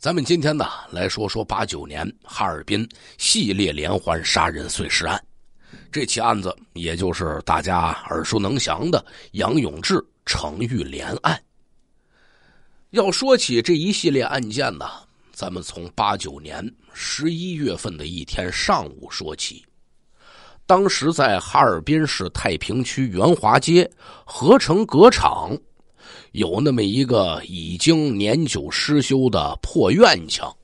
咱们今天呢，来说说八九年哈尔滨系列连环杀人碎尸案。这起案子，也就是大家耳熟能详的杨永志、程玉莲案。要说起这一系列案件呢，咱们从八九年十一月份的一天上午说起。当时在哈尔滨市太平区元华街合成革厂。有那么一个已经年久失修的破院墙，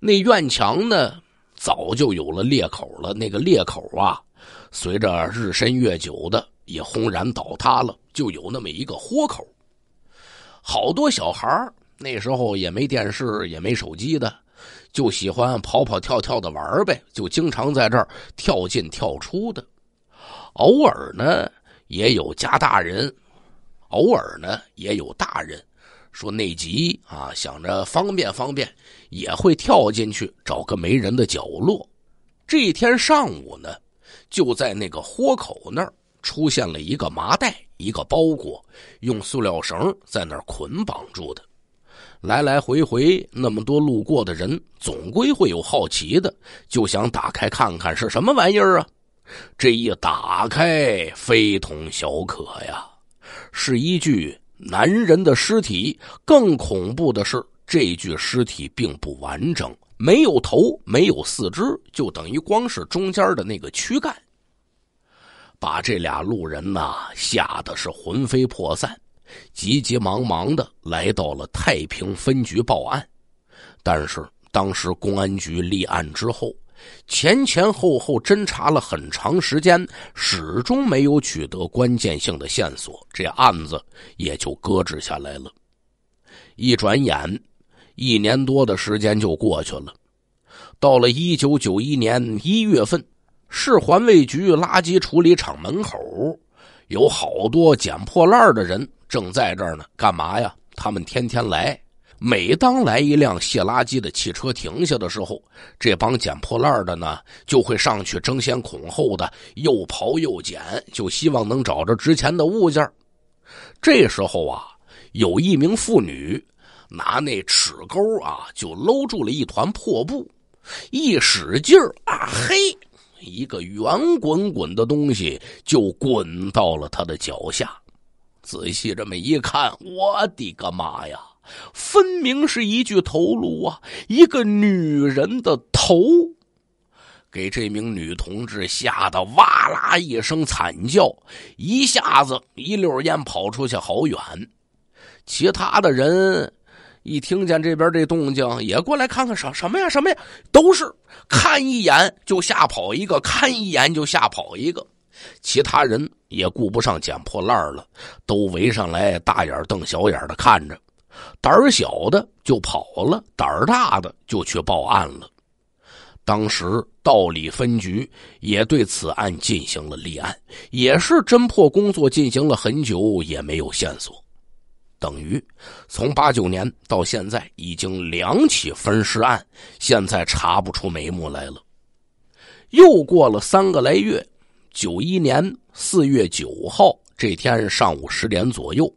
那院墙呢早就有了裂口了。那个裂口啊，随着日深月久的也轰然倒塌了，就有那么一个豁口。好多小孩那时候也没电视也没手机的，就喜欢跑跑跳跳的玩呗，就经常在这儿跳进跳出的。偶尔呢，也有家大人。偶尔呢，也有大人，说内急啊，想着方便方便，也会跳进去找个没人的角落。这一天上午呢，就在那个豁口那儿出现了一个麻袋，一个包裹，用塑料绳在那儿捆绑住的。来来回回那么多路过的人，总归会有好奇的，就想打开看看是什么玩意儿啊。这一打开，非同小可呀。是一具男人的尸体，更恐怖的是，这具尸体并不完整，没有头，没有四肢，就等于光是中间的那个躯干。把这俩路人呐吓得是魂飞魄散，急急忙忙的来到了太平分局报案。但是当时公安局立案之后。前前后后侦查了很长时间，始终没有取得关键性的线索，这案子也就搁置下来了。一转眼，一年多的时间就过去了。到了1991年1月份，市环卫局垃圾处理厂门口有好多捡破烂的人正在这儿呢。干嘛呀？他们天天来。每当来一辆卸垃圾的汽车停下的时候，这帮捡破烂的呢就会上去争先恐后的又刨又捡，就希望能找着值钱的物件。这时候啊，有一名妇女拿那齿钩啊，就搂住了一团破布，一使劲啊，嘿，一个圆滚滚的东西就滚到了他的脚下。仔细这么一看，我的个妈呀！分明是一具头颅啊！一个女人的头，给这名女同志吓得哇啦一声惨叫，一下子一溜烟跑出去好远。其他的人一听见这边这动静，也过来看看什什么呀？什么呀？都是看一眼就吓跑一个，看一眼就吓跑一个。其他人也顾不上捡破烂了，都围上来，大眼瞪小眼的看着。胆儿小的就跑了，胆儿大的就去报案了。当时道里分局也对此案进行了立案，也是侦破工作进行了很久，也没有线索。等于从八九年到现在，已经两起分尸案，现在查不出眉目来了。又过了三个来月，九一年四月九号这天上午十点左右。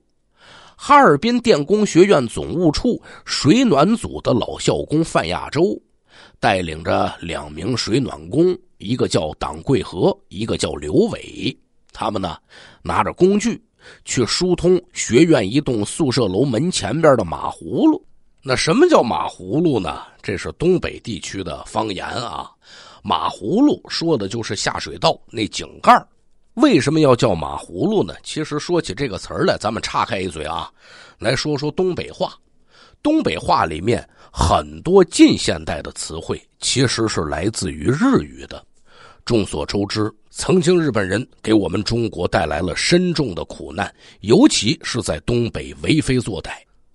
哈尔滨电工学院总务处水暖组的老校工范亚洲，带领着两名水暖工，一个叫党贵和，一个叫刘伟。他们呢，拿着工具去疏通学院一栋宿舍楼门前边的马葫芦。那什么叫马葫芦呢？这是东北地区的方言啊，马葫芦说的就是下水道那井盖为什么要叫马葫芦呢？其实说起这个词儿来，咱们岔开一嘴啊，来说说东北话。东北话里面很多近现代的词汇其实是来自于日语的。众所周知，曾经日本人给我们中国带来了深重的苦难，尤其是在东北为非作歹。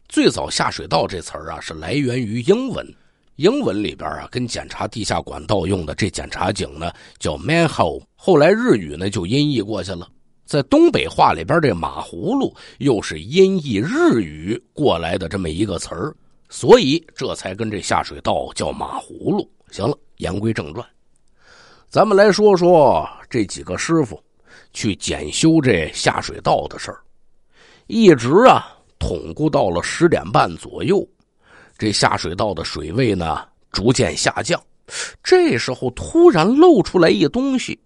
最早“下水道”这词儿啊，是来源于英文。英文里边啊，跟检查地下管道用的这检查井呢，叫 manhole。后来日语呢就音译过去了，在东北话里边，这马葫芦又是音译日语过来的这么一个词儿，所以这才跟这下水道叫马葫芦。行了，言归正传，咱们来说说这几个师傅去检修这下水道的事儿，一直啊，捅咕到了十点半左右。这下水道的水位呢逐渐下降，这时候突然露出来一东西。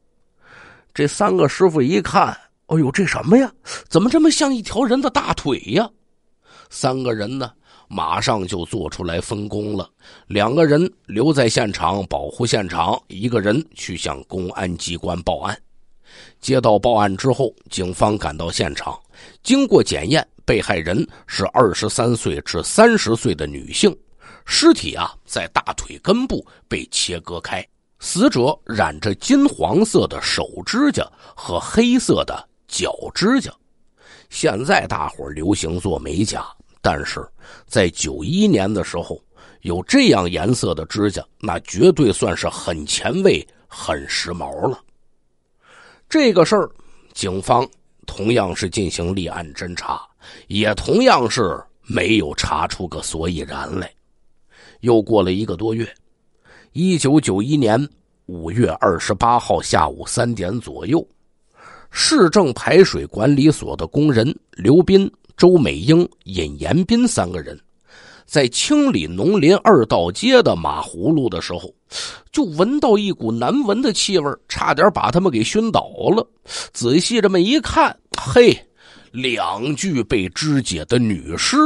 这三个师傅一看，哎呦，这什么呀？怎么这么像一条人的大腿呀？三个人呢，马上就做出来分工了。两个人留在现场保护现场，一个人去向公安机关报案。接到报案之后，警方赶到现场，经过检验。被害人是二十三岁至三十岁的女性，尸体啊在大腿根部被切割开，死者染着金黄色的手指甲和黑色的脚指甲。现在大伙流行做美甲，但是在九一年的时候，有这样颜色的指甲，那绝对算是很前卫、很时髦了。这个事儿，警方同样是进行立案侦查。也同样是没有查出个所以然来。又过了一个多月，一九九一年五月二十八号下午三点左右，市政排水管理所的工人刘斌、周美英、尹延斌三个人在清理农林二道街的马葫芦的时候，就闻到一股难闻的气味，差点把他们给熏倒了。仔细这么一看，嘿。两具被肢解的女尸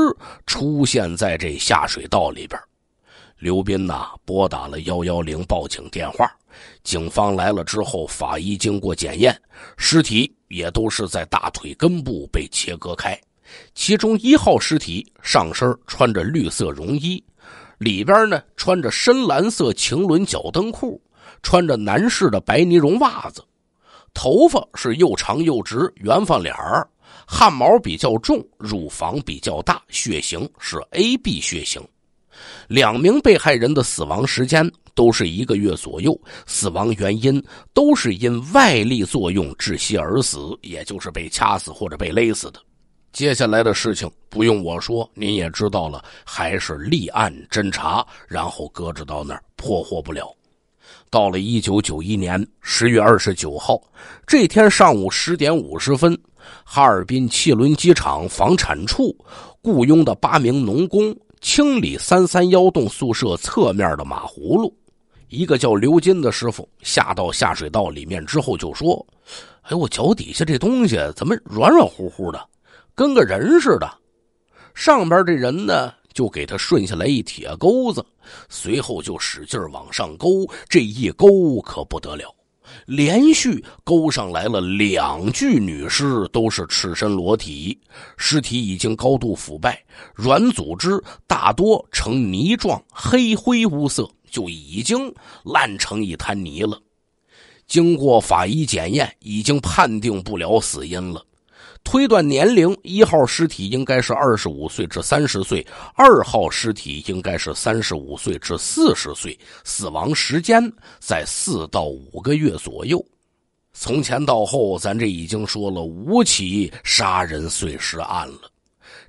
出现在这下水道里边，刘斌呐拨打了幺幺零报警电话，警方来了之后，法医经过检验，尸体也都是在大腿根部被切割开。其中一号尸体上身穿着绿色绒衣，里边呢穿着深蓝色晴纶脚蹬裤，穿着男士的白尼绒袜子，头发是又长又直，圆方脸儿。汗毛比较重，乳房比较大，血型是 A B 血型。两名被害人的死亡时间都是一个月左右，死亡原因都是因外力作用窒息而死，也就是被掐死或者被勒死的。接下来的事情不用我说，您也知道了，还是立案侦查，然后搁置到那儿，破获不了。到了一九九一年十月二十九号，这天上午十点五十分。哈尔滨汽轮机厂房产处雇佣的八名农工清理三三幺栋宿舍侧面的马葫芦，一个叫刘金的师傅下到下水道里面之后就说：“哎，我脚底下这东西怎么软软乎乎的，跟个人似的？”上边这人呢就给他顺下来一铁钩子，随后就使劲往上勾，这一勾可不得了。连续勾上来了两具女尸，都是赤身裸体，尸体已经高度腐败，软组织大多呈泥状，黑灰乌色，就已经烂成一滩泥了。经过法医检验，已经判定不了死因了。推断年龄，一号尸体应该是二十五岁至三十岁，二号尸体应该是三十五岁至四十岁，死亡时间在四到五个月左右。从前到后，咱这已经说了五起杀人碎尸案了，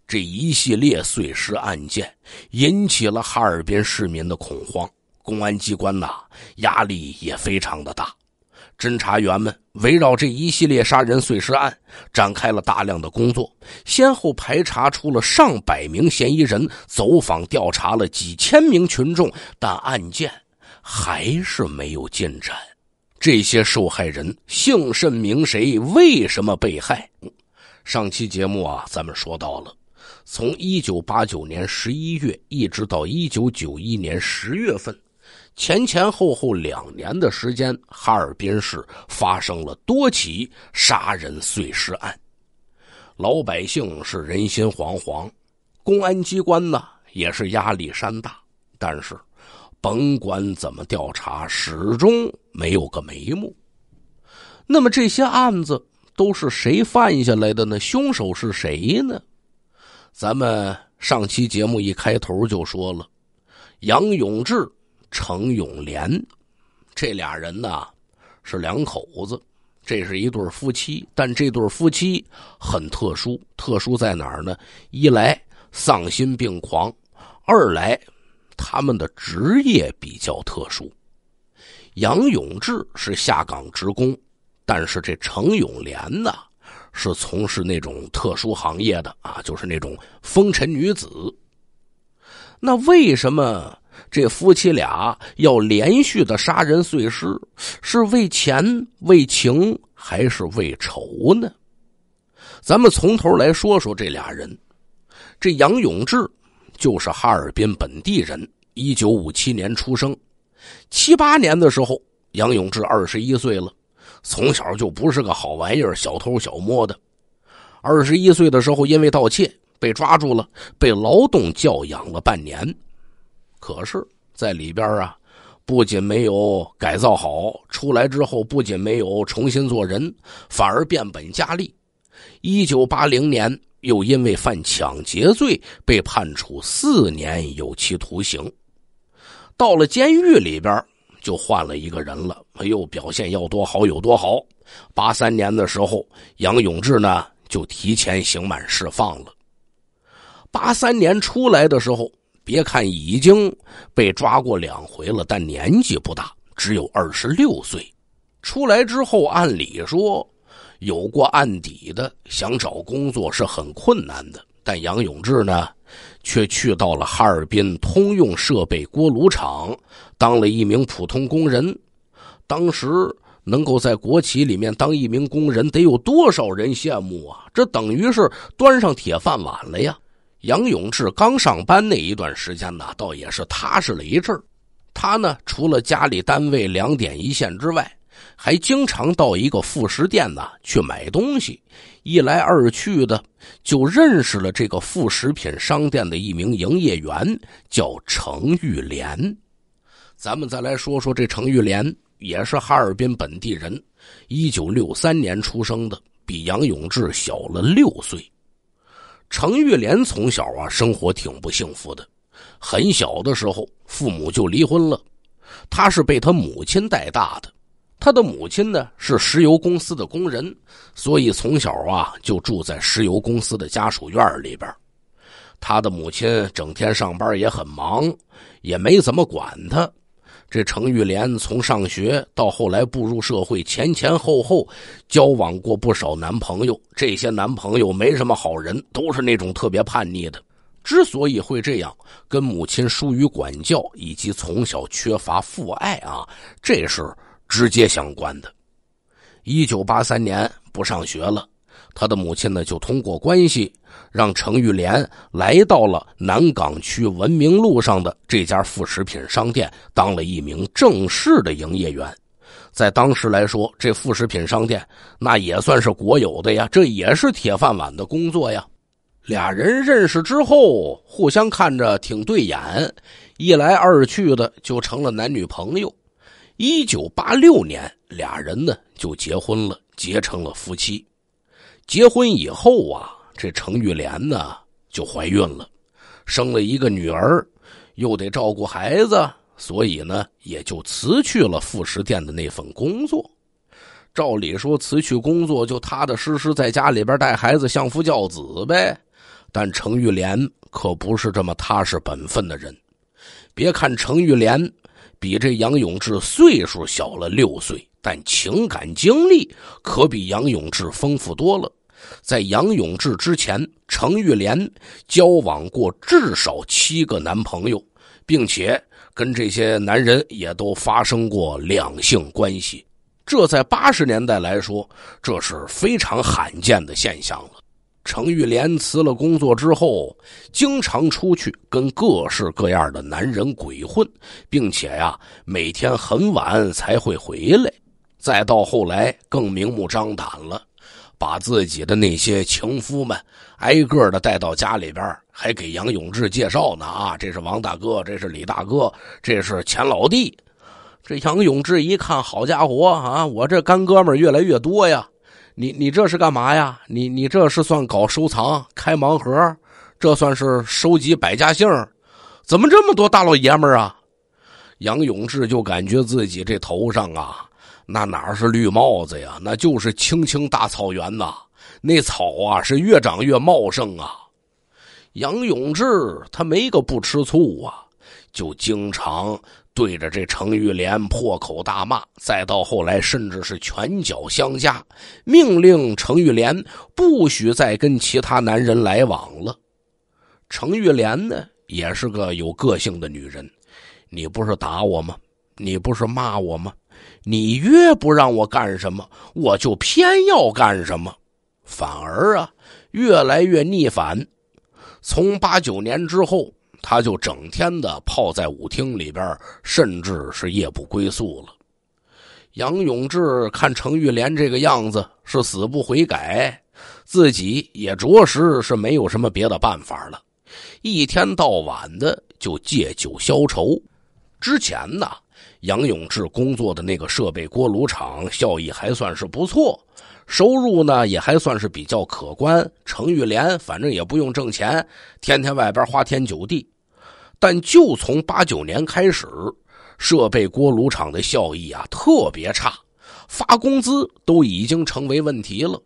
这一系列碎尸案件引起了哈尔滨市民的恐慌，公安机关呐压力也非常的大。侦查员们围绕这一系列杀人碎尸案展开了大量的工作，先后排查出了上百名嫌疑人，走访调查了几千名群众，但案件还是没有进展。这些受害人姓甚名谁？为什么被害？上期节目啊，咱们说到了，从一九八九年十一月一直到一九九一年十月份。前前后后两年的时间，哈尔滨市发生了多起杀人碎尸案，老百姓是人心惶惶，公安机关呢也是压力山大。但是，甭管怎么调查，始终没有个眉目。那么，这些案子都是谁犯下来的呢？凶手是谁呢？咱们上期节目一开头就说了，杨永志。程永莲，这俩人呢是两口子，这是一对夫妻。但这对夫妻很特殊，特殊在哪儿呢？一来丧心病狂，二来他们的职业比较特殊。杨永志是下岗职工，但是这程永莲呢是从事那种特殊行业的啊，就是那种风尘女子。那为什么？这夫妻俩要连续的杀人碎尸，是为钱、为情，还是为仇呢？咱们从头来说说这俩人。这杨永志，就是哈尔滨本地人，一九五七年出生。七八年的时候，杨永志二十一岁了，从小就不是个好玩意儿，小偷小摸的。二十一岁的时候，因为盗窃被抓住了，被劳动教养了半年。可是，在里边啊，不仅没有改造好，出来之后不仅没有重新做人，反而变本加厉。一九八零年，又因为犯抢劫罪被判处四年有期徒刑。到了监狱里边，就换了一个人了。哎呦，表现要多好有多好。八三年的时候，杨永志呢就提前刑满释放了。八三年出来的时候。别看已经被抓过两回了，但年纪不大，只有二十六岁。出来之后，按理说，有过案底的想找工作是很困难的。但杨永志呢，却去到了哈尔滨通用设备锅炉厂，当了一名普通工人。当时能够在国企里面当一名工人，得有多少人羡慕啊！这等于是端上铁饭碗了呀。杨永志刚上班那一段时间呢，倒也是踏实了一阵儿。他呢，除了家里、单位两点一线之外，还经常到一个副食店呢去买东西。一来二去的，就认识了这个副食品商店的一名营业员，叫程玉莲。咱们再来说说这程玉莲，也是哈尔滨本地人，一九六三年出生的，比杨永志小了六岁。程玉莲从小啊，生活挺不幸福的。很小的时候，父母就离婚了，她是被她母亲带大的。她的母亲呢，是石油公司的工人，所以从小啊，就住在石油公司的家属院里边。她的母亲整天上班也很忙，也没怎么管她。这程玉莲从上学到后来步入社会，前前后后交往过不少男朋友。这些男朋友没什么好人，都是那种特别叛逆的。之所以会这样，跟母亲疏于管教以及从小缺乏父爱啊，这是直接相关的。一九八三年不上学了。他的母亲呢，就通过关系，让程玉莲来到了南岗区文明路上的这家副食品商店，当了一名正式的营业员。在当时来说，这副食品商店那也算是国有的呀，这也是铁饭碗的工作呀。俩人认识之后，互相看着挺对眼，一来二去的就成了男女朋友。一九八六年，俩人呢就结婚了，结成了夫妻。结婚以后啊，这程玉莲呢就怀孕了，生了一个女儿，又得照顾孩子，所以呢也就辞去了副食店的那份工作。照理说辞去工作就踏踏实实在家里边带孩子、相夫教子呗。但程玉莲可不是这么踏实本分的人。别看程玉莲比这杨永志岁数小了六岁，但情感经历可比杨永志丰富多了。在杨永志之前，程玉莲交往过至少七个男朋友，并且跟这些男人也都发生过两性关系。这在八十年代来说，这是非常罕见的现象了。程玉莲辞了工作之后，经常出去跟各式各样的男人鬼混，并且呀，每天很晚才会回来。再到后来，更明目张胆了。把自己的那些情夫们挨个的带到家里边还给杨永志介绍呢啊！这是王大哥，这是李大哥，这是钱老弟。这杨永志一看，好家伙啊！我这干哥们越来越多呀！你你这是干嘛呀？你你这是算搞收藏、开盲盒？这算是收集百家姓怎么这么多大老爷们啊？杨永志就感觉自己这头上啊。那哪是绿帽子呀？那就是青青大草原呐！那草啊是越长越茂盛啊！杨永志他没个不吃醋啊，就经常对着这程玉莲破口大骂。再到后来，甚至是拳脚相加，命令程玉莲不许再跟其他男人来往了。程玉莲呢也是个有个性的女人，你不是打我吗？你不是骂我吗？你越不让我干什么，我就偏要干什么，反而啊越来越逆反。从八九年之后，他就整天的泡在舞厅里边，甚至是夜不归宿了。杨永志看程玉莲这个样子是死不悔改，自己也着实是没有什么别的办法了，一天到晚的就借酒消愁。之前呢。杨永志工作的那个设备锅炉厂效益还算是不错，收入呢也还算是比较可观。程玉莲反正也不用挣钱，天天外边花天酒地。但就从八九年开始，设备锅炉厂的效益啊特别差，发工资都已经成为问题了。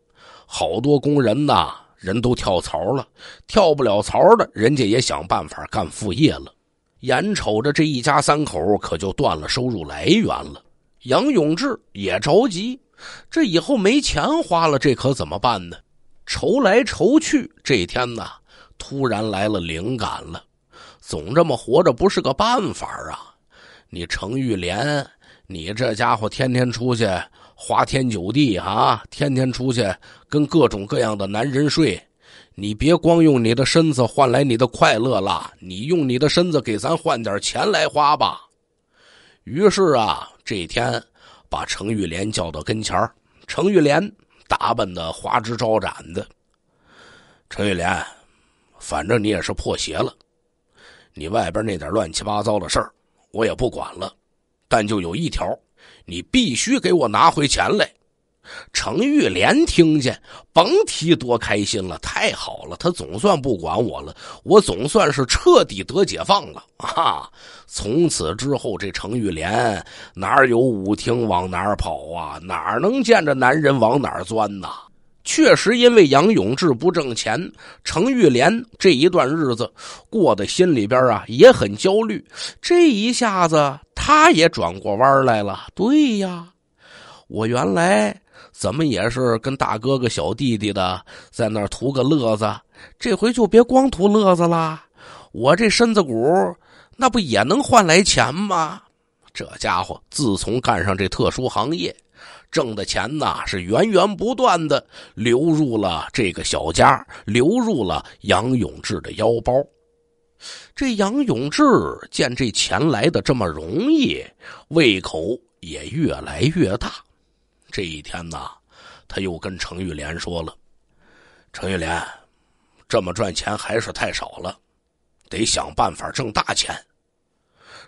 好多工人呐，人都跳槽了，跳不了槽的人家也想办法干副业了。眼瞅着这一家三口可就断了收入来源了，杨永志也着急，这以后没钱花了，这可怎么办呢？愁来愁去，这一天呢，突然来了灵感了，总这么活着不是个办法啊！你程玉莲，你这家伙天天出去花天酒地啊，天天出去跟各种各样的男人睡。你别光用你的身子换来你的快乐了，你用你的身子给咱换点钱来花吧。于是啊，这一天把程玉莲叫到跟前程玉莲打扮的花枝招展的。程玉莲，反正你也是破鞋了，你外边那点乱七八糟的事儿我也不管了，但就有一条，你必须给我拿回钱来。程玉莲听见，甭提多开心了！太好了，他总算不管我了，我总算是彻底得解放了啊！从此之后，这程玉莲哪有舞厅往哪儿跑啊，哪能见着男人往哪儿钻呢？确实，因为杨永志不挣钱，程玉莲这一段日子过得心里边啊也很焦虑。这一下子，他也转过弯来了。对呀，我原来。怎么也是跟大哥哥小弟弟的在那儿图个乐子，这回就别光图乐子了。我这身子骨，那不也能换来钱吗？这家伙自从干上这特殊行业，挣的钱呐是源源不断的流入了这个小家，流入了杨永志的腰包。这杨永志见这钱来的这么容易，胃口也越来越大。这一天呢，他又跟程玉莲说了：“程玉莲，这么赚钱还是太少了，得想办法挣大钱。”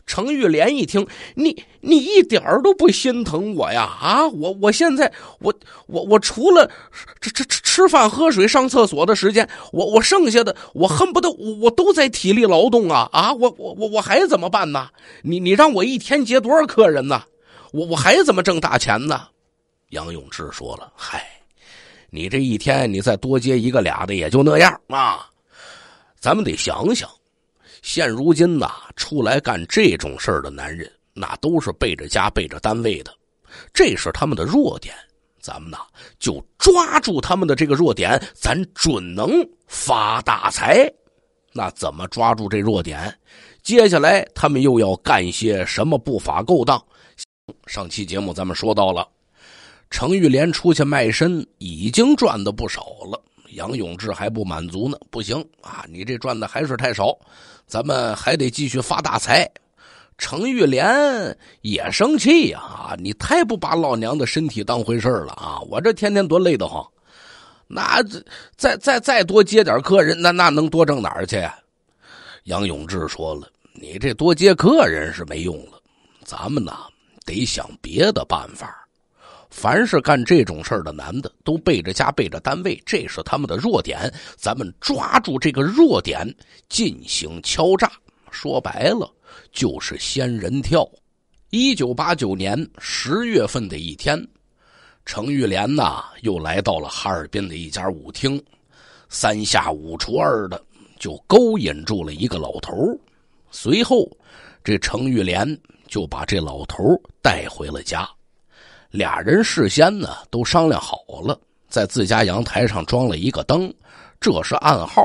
程玉莲一听：“你你一点儿都不心疼我呀？啊，我我现在我我我除了这这吃吃饭、喝水上厕所的时间，我我剩下的我恨不得我我都在体力劳动啊啊！我我我我还怎么办呢？你你让我一天接多少客人呢？我我还怎么挣大钱呢？”杨永志说了：“嗨，你这一天你再多接一个俩的也就那样啊。咱们得想想，现如今呐，出来干这种事儿的男人，那都是背着家背着单位的，这是他们的弱点。咱们呐，就抓住他们的这个弱点，咱准能发大财。那怎么抓住这弱点？接下来他们又要干些什么不法勾当？上期节目咱们说到了。”程玉莲出去卖身已经赚的不少了，杨永志还不满足呢。不行啊，你这赚的还是太少，咱们还得继续发大财。程玉莲也生气呀，你太不把老娘的身体当回事了啊！我这天天多累得慌，那再再再再多接点客人，那那能多挣哪儿去？杨永志说了，你这多接客人是没用了，咱们呢得想别的办法。凡是干这种事儿的男的，都背着家背着单位，这是他们的弱点。咱们抓住这个弱点进行敲诈，说白了就是仙人跳。一九八九年十月份的一天，程玉莲呐又来到了哈尔滨的一家舞厅，三下五除二的就勾引住了一个老头随后这程玉莲就把这老头带回了家。俩人事先呢都商量好了，在自家阳台上装了一个灯，这是暗号。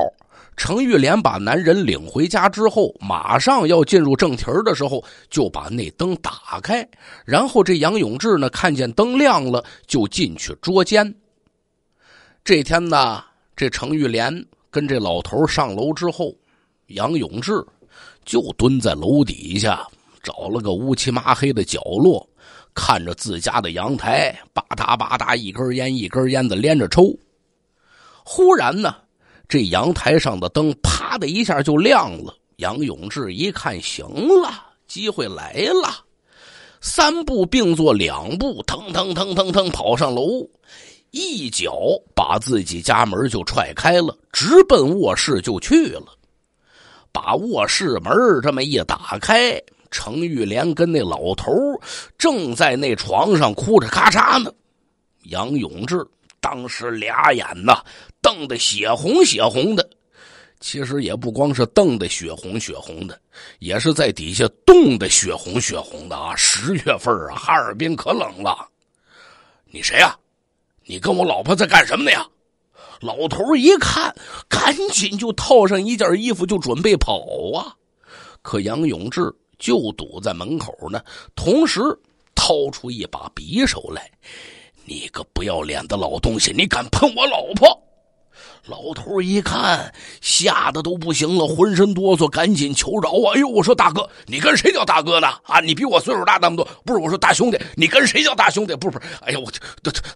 程玉莲把男人领回家之后，马上要进入正题的时候，就把那灯打开。然后这杨永志呢看见灯亮了，就进去捉奸。这天呢，这程玉莲跟这老头上楼之后，杨永志就蹲在楼底下，找了个乌漆麻黑的角落。看着自家的阳台，吧嗒吧嗒，一根烟一根烟的连着抽。忽然呢，这阳台上的灯啪的一下就亮了。杨永志一看，行了，机会来了，三步并作两步，腾腾腾腾腾跑上楼，一脚把自己家门就踹开了，直奔卧室就去了，把卧室门这么一打开。程玉莲跟那老头正在那床上哭着咔嚓呢。杨永志当时俩眼呐瞪得血红血红的，其实也不光是瞪得血红血红的，也是在底下冻得血红血红的啊！十月份啊，哈尔滨可冷了。你谁呀？你跟我老婆在干什么呢呀？老头一看，赶紧就套上一件衣服，就准备跑啊。可杨永志。就堵在门口呢，同时掏出一把匕首来。你个不要脸的老东西，你敢碰我老婆！老头一看，吓得都不行了，浑身哆嗦，赶紧求饶啊！哎呦，我说大哥，你跟谁叫大哥呢？啊，你比我岁数大那么多。不是，我说大兄弟，你跟谁叫大兄弟？不是，不是？哎呀，我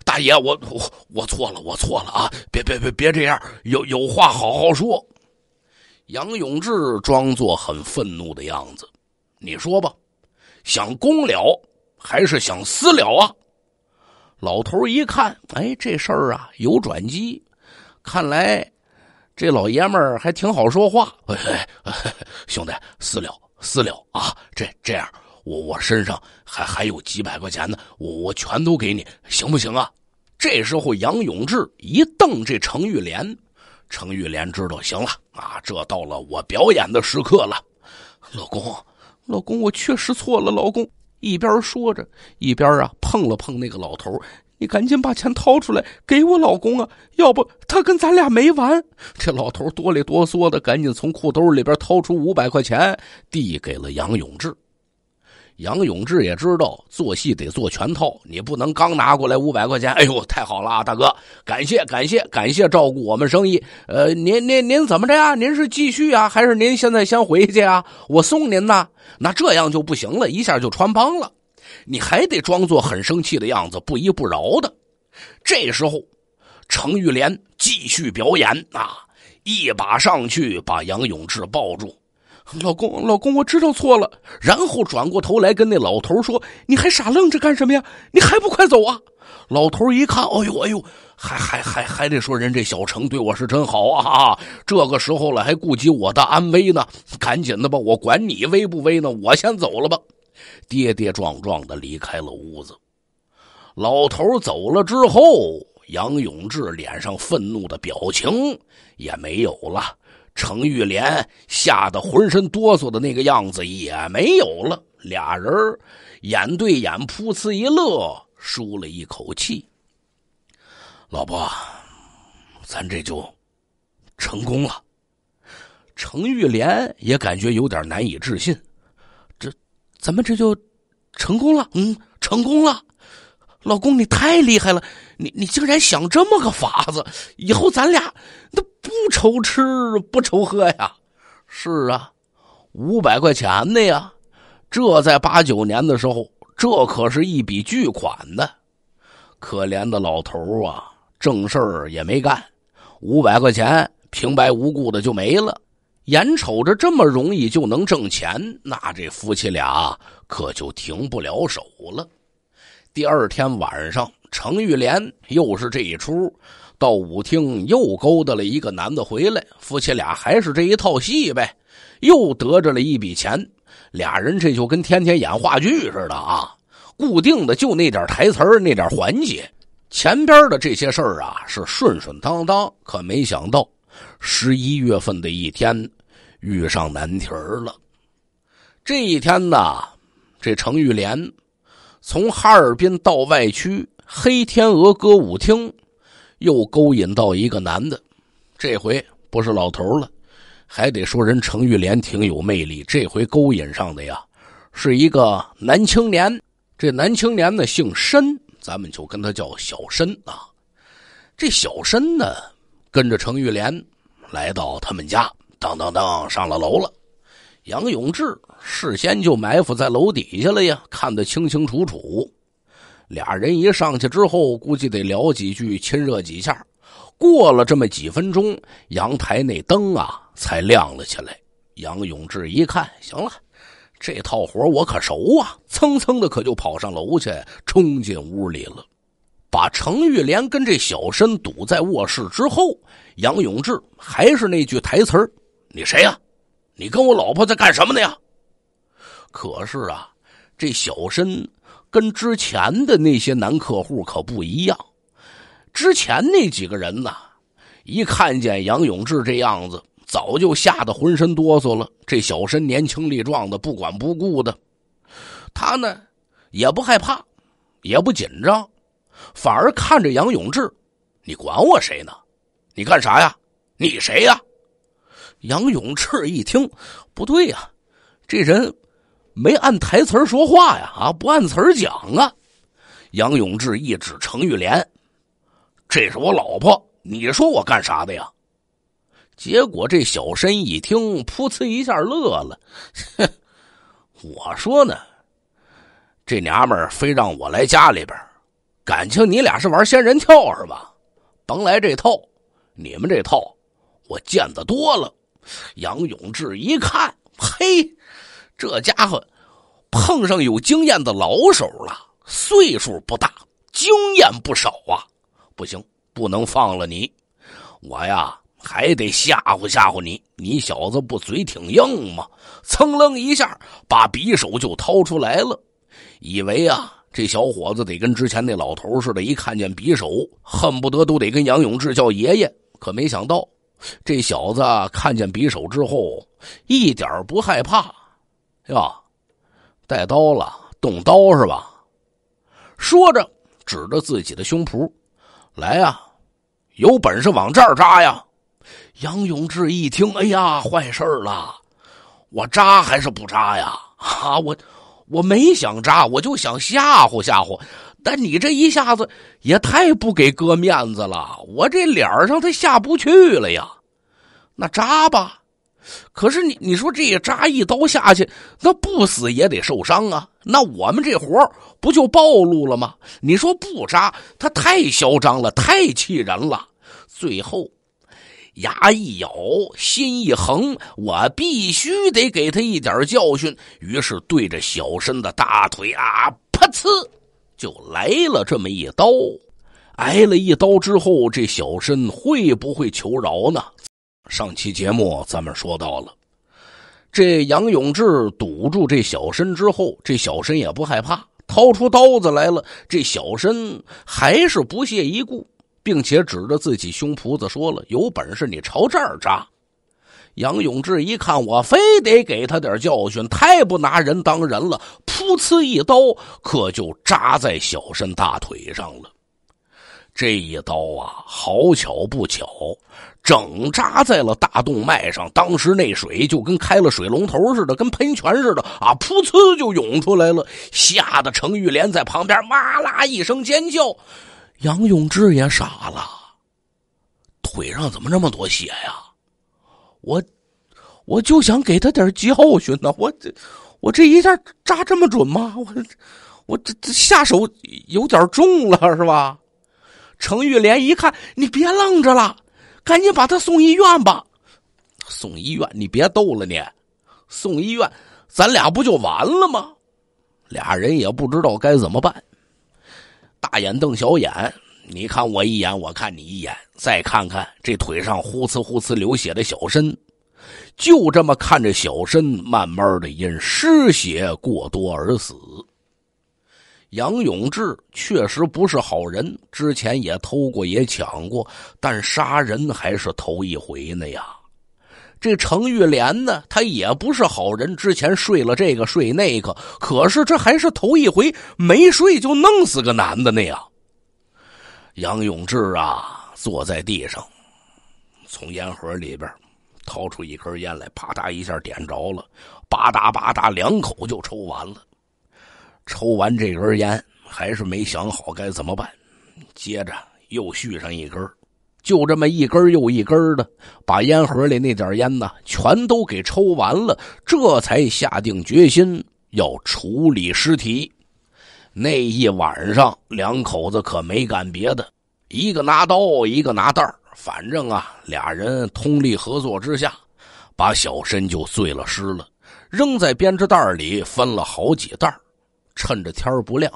大爷，我我我错了，我错了啊！别别别别这样，有有话好好说。杨永志装作很愤怒的样子。你说吧，想公了还是想私了啊？老头一看，哎，这事儿啊有转机，看来这老爷们儿还挺好说话。兄弟，私了，私了啊！这这样，我我身上还还有几百块钱呢，我我全都给你，行不行啊？这时候，杨永志一瞪这程玉莲，程玉莲知道行了啊，这到了我表演的时刻了，老公。老公，我确实错了。老公一边说着，一边啊碰了碰那个老头，你赶紧把钱掏出来给我，老公啊，要不他跟咱俩没完。这老头哆里哆嗦的，赶紧从裤兜里边掏出五百块钱，递给了杨永志。杨永志也知道做戏得做全套，你不能刚拿过来五百块钱，哎呦，太好了啊，大哥，感谢感谢感谢，照顾我们生意。呃，您您您怎么着呀？您是继续啊，还是您现在先回去啊？我送您呐。那这样就不行了，一下就穿帮了。你还得装作很生气的样子，不依不饶的。这时候，程玉莲继续表演啊，一把上去把杨永志抱住。老公，老公，我知道错了。然后转过头来跟那老头说：“你还傻愣着干什么呀？你还不快走啊！”老头一看，哎呦，哎呦，还还还还得说人这小程对我是真好啊！这个时候了，还顾及我的安危呢，赶紧的吧，我管你危不危呢，我先走了吧。跌跌撞撞的离开了屋子。老头走了之后，杨永志脸上愤怒的表情也没有了。程玉莲吓得浑身哆嗦的那个样子也没有了，俩人眼对眼，噗呲一乐，舒了一口气。老婆，咱这就成功了。程玉莲也感觉有点难以置信，这咱们这就成功了？嗯，成功了，老公你太厉害了。你你竟然想这么个法子！以后咱俩那不愁吃不愁喝呀。是啊，五百块钱的呀，这在八九年的时候，这可是一笔巨款的。可怜的老头啊，正事儿也没干，五百块钱平白无故的就没了。眼瞅着这么容易就能挣钱，那这夫妻俩可就停不了手了。第二天晚上。程玉莲又是这一出，到舞厅又勾搭了一个男的回来，夫妻俩还是这一套戏呗，又得着了一笔钱，俩人这就跟天天演话剧似的啊，固定的就那点台词那点环节。前边的这些事儿啊是顺顺当当，可没想到十一月份的一天，遇上难题儿了。这一天呢，这程玉莲从哈尔滨到外区。黑天鹅歌舞厅又勾引到一个男的，这回不是老头了，还得说人程玉莲挺有魅力。这回勾引上的呀，是一个男青年。这男青年呢姓申，咱们就跟他叫小申啊。这小申呢，跟着程玉莲来到他们家，当当当上了楼了。杨永志事先就埋伏在楼底下了呀，看得清清楚楚。俩人一上去之后，估计得聊几句，亲热几下。过了这么几分钟，阳台那灯啊才亮了起来。杨永志一看，行了，这套活我可熟啊，蹭蹭的可就跑上楼去，冲进屋里了，把程玉莲跟这小申堵在卧室之后。杨永志还是那句台词你谁呀？你跟我老婆在干什么呢呀？”可是啊，这小申。跟之前的那些男客户可不一样，之前那几个人呢，一看见杨永志这样子，早就吓得浑身哆嗦了。这小身年轻力壮的，不管不顾的，他呢也不害怕，也不紧张，反而看着杨永志：“你管我谁呢？你干啥呀？你谁呀？”杨永志一听，不对呀，这人。没按台词说话呀！啊，不按词讲啊！杨永志一指程玉莲：“这是我老婆，你说我干啥的呀？”结果这小申一听，噗呲一下乐了：“我说呢，这娘们非让我来家里边，感情你俩是玩仙人跳是吧？甭来这套，你们这套我见得多了。”杨永志一看，嘿。这家伙碰上有经验的老手了，岁数不大，经验不少啊！不行，不能放了你，我呀还得吓唬吓唬你。你小子不嘴挺硬吗？噌楞一下，把匕首就掏出来了。以为啊，这小伙子得跟之前那老头似的，一看见匕首，恨不得都得跟杨永志叫爷爷。可没想到，这小子看见匕首之后，一点不害怕。哟，带刀了，动刀是吧？说着，指着自己的胸脯，来呀，有本事往这儿扎呀！杨永志一听，哎呀，坏事了，我扎还是不扎呀？啊，我我没想扎，我就想吓唬吓唬。但你这一下子也太不给哥面子了，我这脸上他下不去了呀，那扎吧。可是你你说这扎一刀下去，那不死也得受伤啊！那我们这活不就暴露了吗？你说不扎他太嚣张了，太气人了。最后牙一咬，心一横，我必须得给他一点教训。于是对着小申的大腿啊，啪呲，就来了这么一刀。挨了一刀之后，这小申会不会求饶呢？上期节目咱们说到了，这杨永志堵住这小申之后，这小申也不害怕，掏出刀子来了。这小申还是不屑一顾，并且指着自己胸脯子说了：“有本事你朝这儿扎！”杨永志一看，我非得给他点教训，太不拿人当人了，噗呲一刀，可就扎在小申大腿上了。这一刀啊，好巧不巧，整扎在了大动脉上。当时那水就跟开了水龙头似的，跟喷泉似的啊，噗呲就涌出来了，吓得程玉莲在旁边哇啦一声尖叫。杨永志也傻了，腿上怎么这么多血呀？我，我就想给他点教训呢。我这，我这一下扎这么准吗？我，我这这下手有点重了是吧？程玉莲一看，你别愣着了，赶紧把他送医院吧。送医院？你别逗了你。送医院，咱俩不就完了吗？俩人也不知道该怎么办，大眼瞪小眼，你看我一眼，我看你一眼，再看看这腿上呼哧呼哧流血的小身，就这么看着小身慢慢的因失血过多而死。杨永志确实不是好人，之前也偷过，也抢过，但杀人还是头一回呢呀。这程玉莲呢，他也不是好人，之前睡了这个，睡那个，可是这还是头一回没睡就弄死个男的那样。杨永志啊，坐在地上，从烟盒里边掏出一根烟来，啪嗒一下点着了，吧嗒吧嗒两口就抽完了。抽完这根烟，还是没想好该怎么办，接着又续上一根，就这么一根又一根的，把烟盒里那点烟呢，全都给抽完了。这才下定决心要处理尸体。那一晚上，两口子可没干别的，一个拿刀，一个拿袋反正啊，俩人通力合作之下，把小申就碎了尸了，扔在编织袋里，分了好几袋趁着天不亮，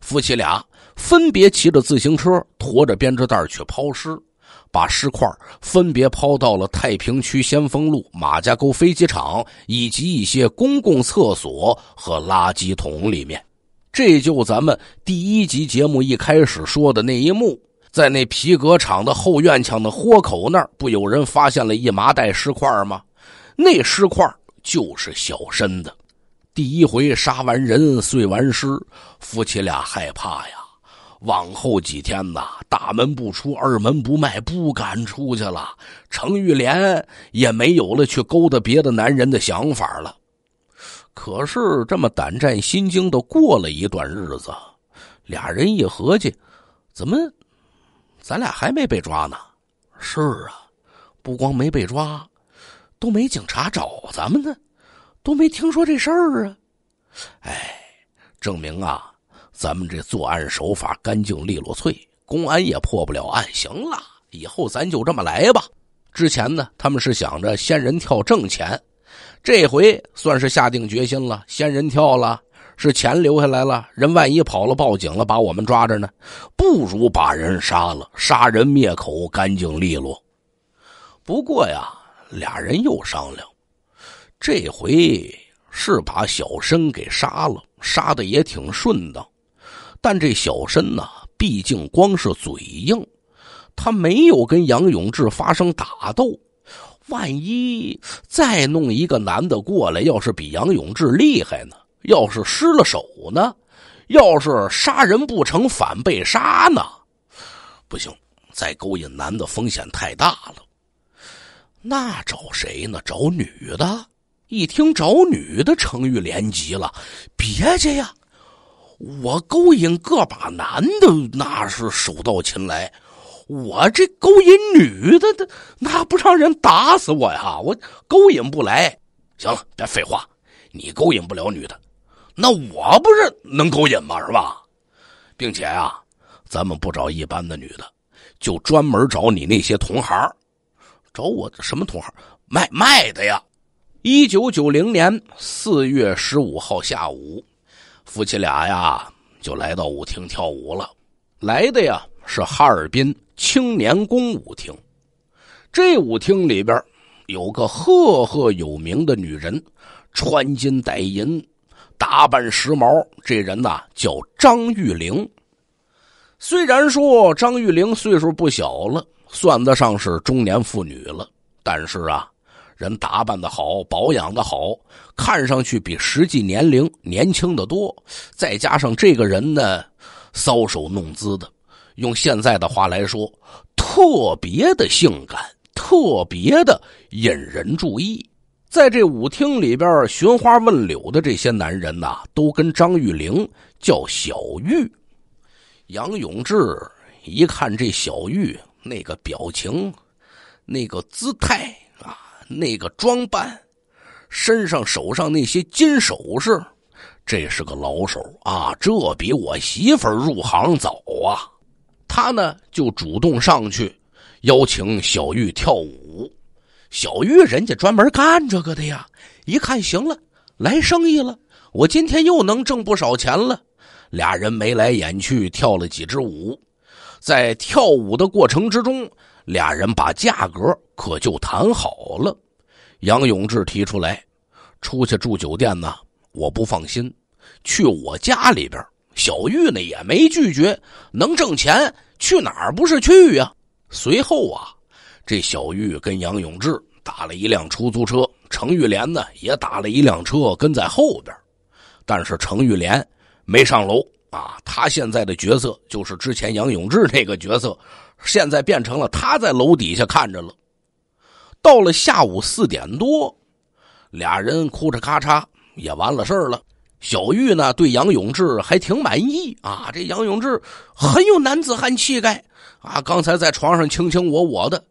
夫妻俩分别骑着自行车，驮着编织袋去抛尸，把尸块分别抛到了太平区先锋路马家沟飞机场，以及一些公共厕所和垃圾桶里面。这就咱们第一集节目一开始说的那一幕，在那皮革厂的后院墙的豁口那儿，不有人发现了一麻袋尸块吗？那尸块就是小申的。第一回杀完人碎完尸，夫妻俩害怕呀。往后几天呐，大门不出二门不迈，不敢出去了。程玉莲也没有了去勾搭别的男人的想法了。可是这么胆战心惊的过了一段日子，俩人一合计，怎么咱俩还没被抓呢？是啊，不光没被抓，都没警察找咱们呢。都没听说这事儿啊！哎，证明啊，咱们这作案手法干净利落，脆，公安也破不了案。行了，以后咱就这么来吧。之前呢，他们是想着仙人跳挣钱，这回算是下定决心了，仙人跳了，是钱留下来了，人万一跑了报警了，把我们抓着呢，不如把人杀了，杀人灭口，干净利落。不过呀，俩人又商量。这回是把小申给杀了，杀的也挺顺当。但这小申呢，毕竟光是嘴硬，他没有跟杨永志发生打斗。万一再弄一个男的过来，要是比杨永志厉害呢？要是失了手呢？要是杀人不成反被杀呢？不行，再勾引男的风险太大了。那找谁呢？找女的。一听找女的，程语连急了：“别介呀，我勾引个把男的那是手到擒来，我这勾引女的，的那不让人打死我呀！我勾引不来。行了，别废话，你勾引不了女的，那我不是能勾引吗？是吧？并且啊，咱们不找一般的女的，就专门找你那些同行找我什么同行？卖卖的呀。”一九九零年四月十五号下午，夫妻俩呀就来到舞厅跳舞了。来的呀是哈尔滨青年宫舞厅，这舞厅里边有个赫赫有名的女人，穿金戴银，打扮时髦。这人呐叫张玉玲。虽然说张玉玲岁数不小了，算得上是中年妇女了，但是啊。人打扮的好，保养的好，看上去比实际年龄年轻的多。再加上这个人呢，搔首弄姿的，用现在的话来说，特别的性感，特别的引人注意。在这舞厅里边寻花问柳的这些男人呐，都跟张玉玲叫小玉。杨永志一看这小玉那个表情，那个姿态。那个装扮，身上手上那些金首饰，这是个老手啊！这比我媳妇儿入行早啊！他呢就主动上去邀请小玉跳舞。小玉人家专门干这个的呀，一看行了，来生意了，我今天又能挣不少钱了。俩人眉来眼去，跳了几支舞，在跳舞的过程之中。俩人把价格可就谈好了，杨永志提出来，出去住酒店呢，我不放心，去我家里边。小玉呢也没拒绝，能挣钱去哪儿不是去呀？随后啊，这小玉跟杨永志打了一辆出租车，程玉莲呢也打了一辆车跟在后边，但是程玉莲没上楼。啊，他现在的角色就是之前杨永志那个角色，现在变成了他在楼底下看着了。到了下午四点多，俩人哭着咔嚓也完了事儿了。小玉呢对杨永志还挺满意啊，这杨永志很有男子汉气概啊。刚才在床上卿卿我我的，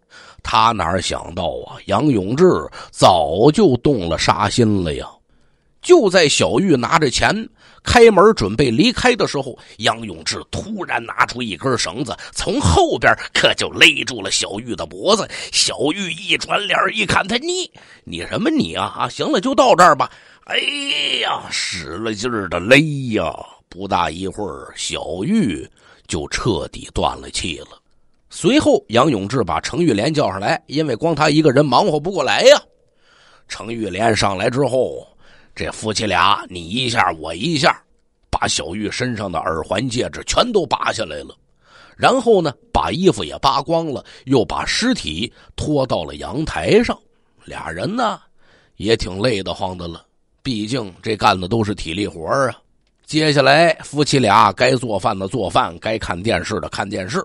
他哪想到啊，杨永志早就动了杀心了呀！就在小玉拿着钱。开门准备离开的时候，杨永志突然拿出一根绳子，从后边可就勒住了小玉的脖子。小玉一转脸一看，他你你什么你啊啊！行了，就到这儿吧。哎呀，使了劲儿的勒呀，不大一会儿，小玉就彻底断了气了。随后，杨永志把程玉莲叫上来，因为光他一个人忙活不过来呀。程玉莲上来之后。这夫妻俩你一下我一下，把小玉身上的耳环、戒指全都拔下来了，然后呢，把衣服也扒光了，又把尸体拖到了阳台上。俩人呢，也挺累得慌的了，毕竟这干的都是体力活啊。接下来，夫妻俩该做饭的做饭，该看电视的看电视，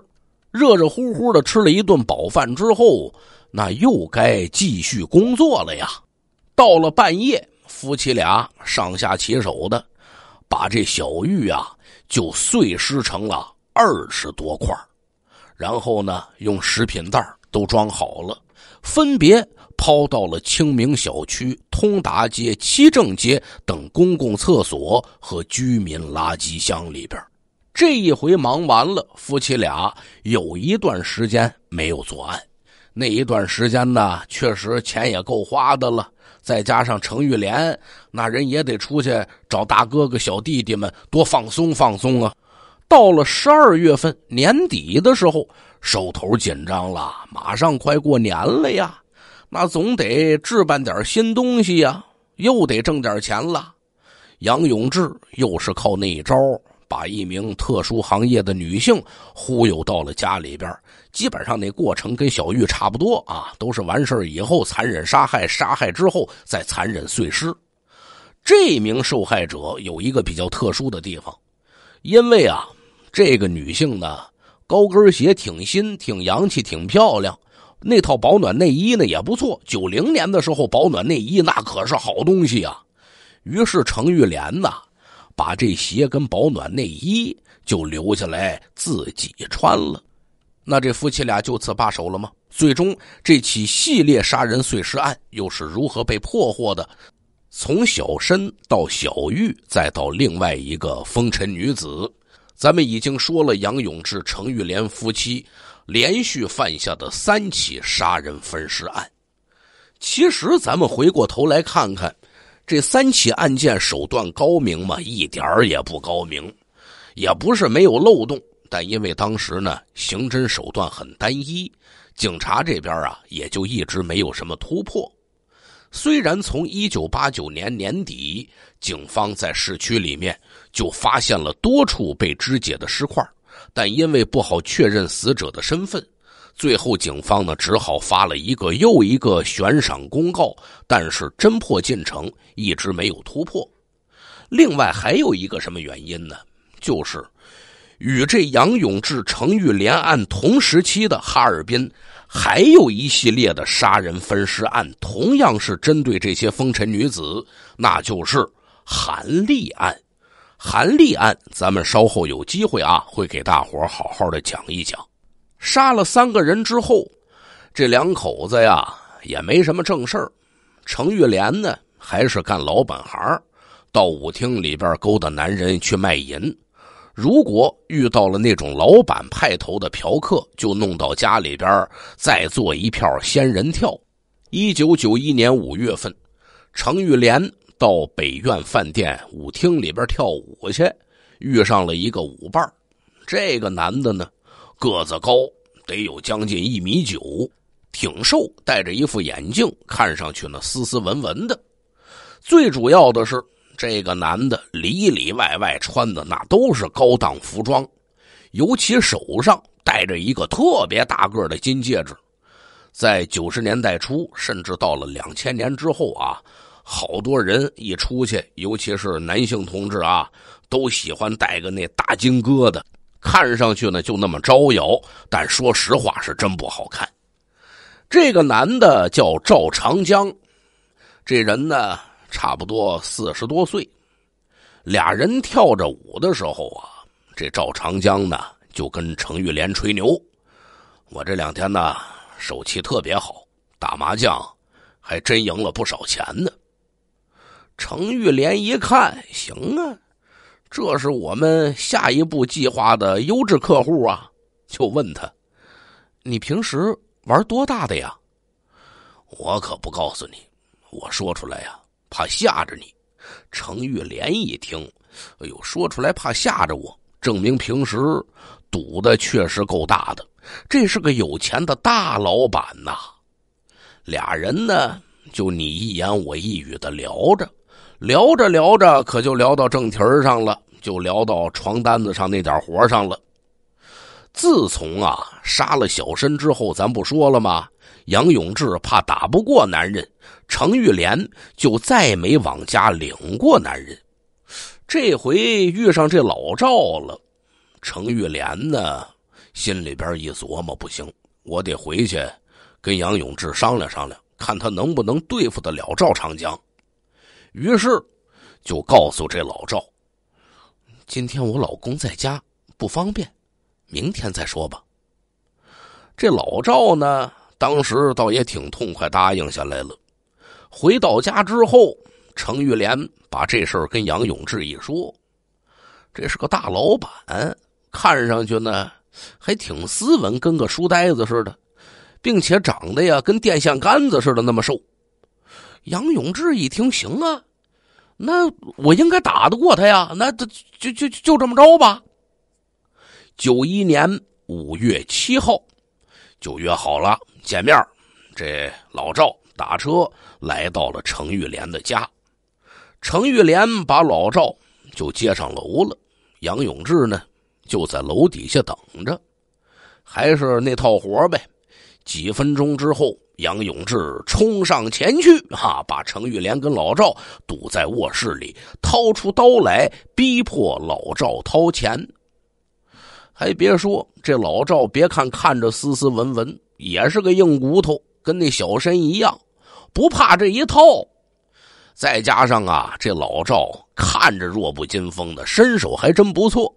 热热乎乎的吃了一顿饱饭之后，那又该继续工作了呀。到了半夜。夫妻俩上下其手的，把这小玉啊就碎尸成了二十多块然后呢用食品袋都装好了，分别抛到了清明小区、通达街、七正街等公共厕所和居民垃圾箱里边。这一回忙完了，夫妻俩有一段时间没有作案，那一段时间呢，确实钱也够花的了。再加上程玉莲，那人也得出去找大哥哥小弟弟们多放松放松啊。到了十二月份年底的时候，手头紧张了，马上快过年了呀，那总得置办点新东西呀，又得挣点钱了。杨永志又是靠那一招。把一名特殊行业的女性忽悠到了家里边基本上那过程跟小玉差不多啊，都是完事以后残忍杀害，杀害之后再残忍碎尸。这名受害者有一个比较特殊的地方，因为啊，这个女性呢，高跟鞋挺新、挺洋气、挺漂亮，那套保暖内衣呢也不错。九零年的时候，保暖内衣那可是好东西啊。于是程玉莲呢。把这鞋跟保暖内衣就留下来自己穿了，那这夫妻俩就此罢手了吗？最终这起系列杀人碎尸案又是如何被破获的？从小申到小玉，再到另外一个风尘女子，咱们已经说了杨永志、程玉莲夫妻连续犯下的三起杀人分尸案。其实，咱们回过头来看看。这三起案件手段高明吗？一点儿也不高明，也不是没有漏洞。但因为当时呢，刑侦手段很单一，警察这边啊，也就一直没有什么突破。虽然从一九八九年年底，警方在市区里面就发现了多处被肢解的尸块，但因为不好确认死者的身份。最后，警方呢只好发了一个又一个悬赏公告，但是侦破进程一直没有突破。另外，还有一个什么原因呢？就是与这杨永志、程玉莲案同时期的哈尔滨，还有一系列的杀人分尸案，同样是针对这些风尘女子，那就是韩丽案。韩丽案，咱们稍后有机会啊，会给大伙好好的讲一讲。杀了三个人之后，这两口子呀也没什么正事儿。程玉莲呢还是干老本行，到舞厅里边勾搭男人去卖淫。如果遇到了那种老板派头的嫖客，就弄到家里边再做一票仙人跳。一九九一年五月份，程玉莲到北苑饭店舞厅里边跳舞去，遇上了一个舞伴这个男的呢。个子高，得有将近一米九，挺瘦，戴着一副眼镜，看上去呢斯斯文文的。最主要的是，这个男的里里外外穿的那都是高档服装，尤其手上戴着一个特别大个的金戒指。在九十年代初，甚至到了两千年之后啊，好多人一出去，尤其是男性同志啊，都喜欢戴个那大金疙瘩。看上去呢就那么招摇，但说实话是真不好看。这个男的叫赵长江，这人呢差不多四十多岁。俩人跳着舞的时候啊，这赵长江呢就跟程玉莲吹牛：“我这两天呢手气特别好，打麻将还真赢了不少钱呢。”程玉莲一看，行啊。这是我们下一步计划的优质客户啊！就问他：“你平时玩多大的呀？”我可不告诉你，我说出来呀，怕吓着你。程玉莲一听：“哎呦，说出来怕吓着我，证明平时赌的确实够大的。”这是个有钱的大老板呐！俩人呢，就你一言我一语的聊着。聊着聊着，可就聊到正题儿上了，就聊到床单子上那点活上了。自从啊杀了小申之后，咱不说了吗？杨永志怕打不过男人，程玉莲就再没往家领过男人。这回遇上这老赵了，程玉莲呢心里边一琢磨，不行，我得回去跟杨永志商量商量，看他能不能对付得了赵长江。于是，就告诉这老赵：“今天我老公在家不方便，明天再说吧。”这老赵呢，当时倒也挺痛快，答应下来了。回到家之后，程玉莲把这事儿跟杨永志一说，这是个大老板，看上去呢还挺斯文，跟个书呆子似的，并且长得呀跟电线杆子似的那么瘦。杨永志一听，行啊。那我应该打得过他呀，那就就就就这么着吧。九一年五月七号，就约好了见面。这老赵打车来到了程玉莲的家，程玉莲把老赵就接上楼了，杨永志呢就在楼底下等着，还是那套活呗。几分钟之后。杨永志冲上前去，哈，把程玉莲跟老赵堵在卧室里，掏出刀来逼迫老赵掏钱。还别说，这老赵别看看着斯斯文文，也是个硬骨头，跟那小申一样，不怕这一套。再加上啊，这老赵看着弱不禁风的，身手还真不错，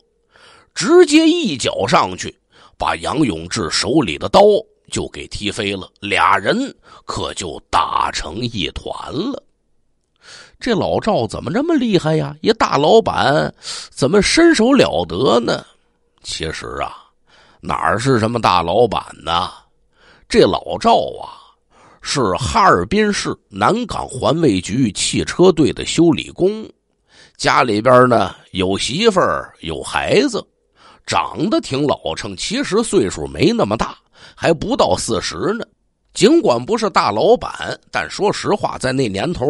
直接一脚上去，把杨永志手里的刀。就给踢飞了，俩人可就打成一团了。这老赵怎么这么厉害呀？一大老板怎么身手了得呢？其实啊，哪是什么大老板呢？这老赵啊，是哈尔滨市南岗环卫局汽车队的修理工，家里边呢有媳妇儿，有孩子，长得挺老成，其实岁数没那么大。还不到四十呢，尽管不是大老板，但说实话，在那年头，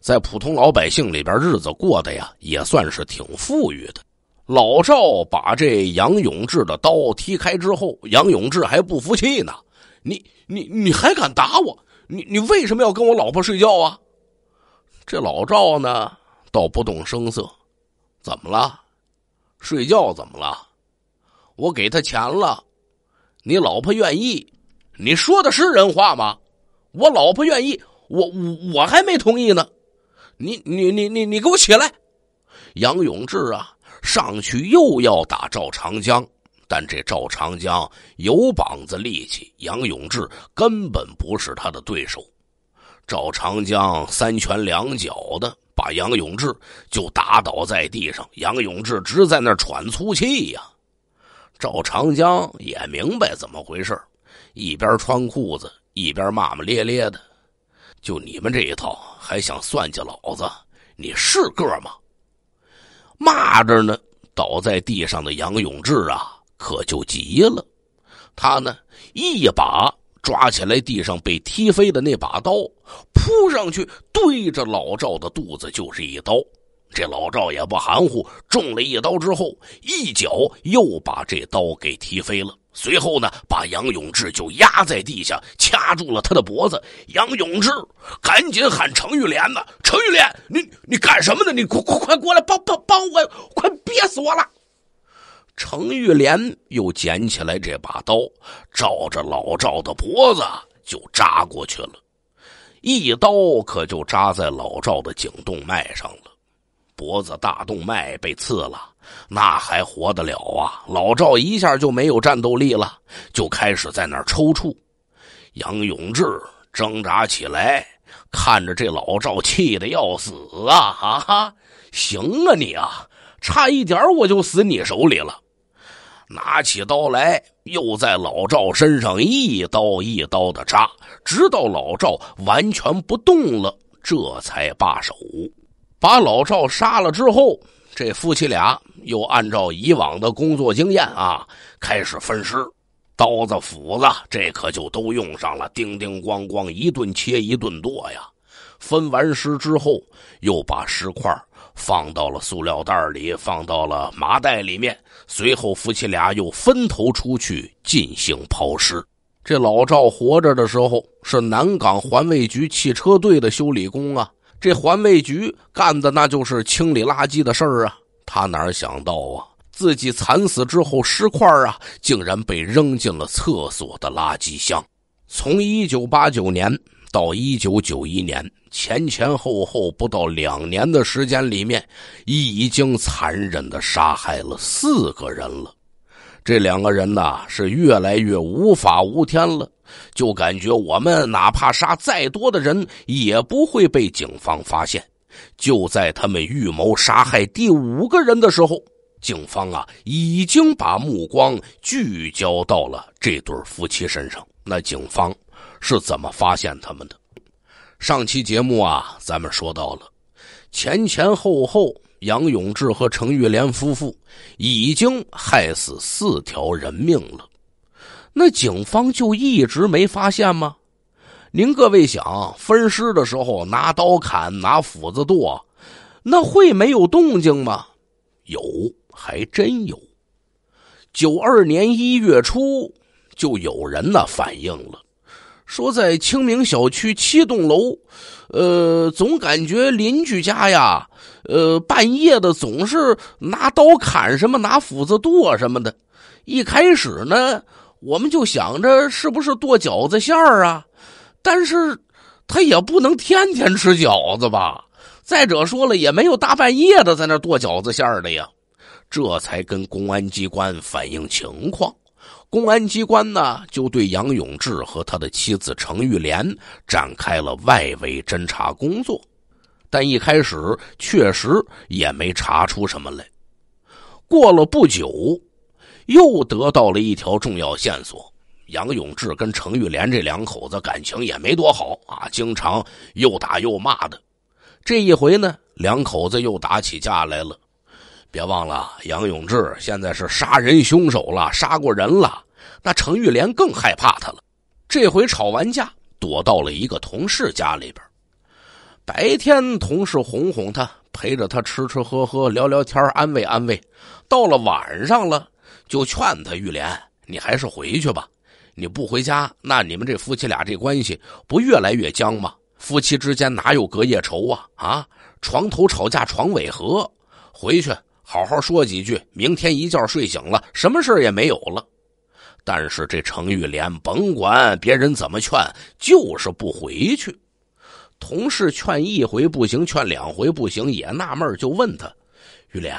在普通老百姓里边，日子过得呀，也算是挺富裕的。老赵把这杨永志的刀踢开之后，杨永志还不服气呢：“你你你还敢打我？你你为什么要跟我老婆睡觉啊？”这老赵呢，倒不动声色：“怎么了？睡觉怎么了？我给他钱了。”你老婆愿意？你说的是人话吗？我老婆愿意，我我我还没同意呢。你你你你你给我起来！杨永志啊，上去又要打赵长江，但这赵长江有膀子力气，杨永志根本不是他的对手。赵长江三拳两脚的把杨永志就打倒在地上，杨永志直在那喘粗气呀。赵长江也明白怎么回事一边穿裤子一边骂骂咧咧的。就你们这一套，还想算计老子？你是个吗？骂着呢，倒在地上的杨永志啊，可就急了。他呢，一把抓起来地上被踢飞的那把刀，扑上去对着老赵的肚子就是一刀。这老赵也不含糊，中了一刀之后，一脚又把这刀给踢飞了。随后呢，把杨永志就压在地下，掐住了他的脖子。杨永志赶紧喊程玉莲呢：“程玉莲，你你干什么呢？你快快快过来帮帮帮我！快憋死我了！”程玉莲又捡起来这把刀，照着老赵的脖子就扎过去了，一刀可就扎在老赵的颈动脉上了。脖子大动脉被刺了，那还活得了啊！老赵一下就没有战斗力了，就开始在那儿抽搐。杨永志挣扎起来，看着这老赵，气得要死啊！哈哈，行啊你啊，差一点我就死你手里了。拿起刀来，又在老赵身上一刀一刀的扎，直到老赵完全不动了，这才罢手。把老赵杀了之后，这夫妻俩又按照以往的工作经验啊，开始分尸，刀子、斧子这可就都用上了，叮叮咣咣，一顿切一顿剁呀。分完尸之后，又把尸块放到了塑料袋里，放到了麻袋里面。随后，夫妻俩又分头出去进行抛尸。这老赵活着的时候是南港环卫局汽车队的修理工啊。这环卫局干的那就是清理垃圾的事儿啊！他哪想到啊，自己惨死之后，尸块啊，竟然被扔进了厕所的垃圾箱。从一九八九年到一九九一年，前前后后不到两年的时间里面，已经残忍的杀害了四个人了。这两个人呐，是越来越无法无天了。就感觉我们哪怕杀再多的人，也不会被警方发现。就在他们预谋杀害第五个人的时候，警方啊已经把目光聚焦到了这对夫妻身上。那警方是怎么发现他们的？上期节目啊，咱们说到了前前后后，杨永志和程玉莲夫妇已经害死四条人命了。那警方就一直没发现吗？您各位想，分尸的时候拿刀砍，拿斧子剁，那会没有动静吗？有，还真有。九二年一月初，就有人呢反映了，说在清明小区七栋楼，呃，总感觉邻居家呀，呃，半夜的总是拿刀砍什么，拿斧子剁什么的。一开始呢。我们就想着是不是剁饺子馅儿啊，但是他也不能天天吃饺子吧。再者说了，也没有大半夜的在那剁饺子馅儿的呀。这才跟公安机关反映情况，公安机关呢就对杨永志和他的妻子程玉莲展开了外围侦查工作，但一开始确实也没查出什么来。过了不久。又得到了一条重要线索：杨永志跟程玉莲这两口子感情也没多好啊，经常又打又骂的。这一回呢，两口子又打起架来了。别忘了，杨永志现在是杀人凶手了，杀过人了。那程玉莲更害怕他了。这回吵完架，躲到了一个同事家里边。白天同事哄哄他，陪着他吃吃喝喝，聊聊天，安慰安慰。到了晚上了。就劝他玉莲，你还是回去吧。你不回家，那你们这夫妻俩这关系不越来越僵吗？夫妻之间哪有隔夜仇啊？啊，床头吵架床尾和，回去好好说几句，明天一觉睡醒了，什么事也没有了。但是这程玉莲，甭管别人怎么劝，就是不回去。同事劝一回不行，劝两回不行，也纳闷，就问他，玉莲，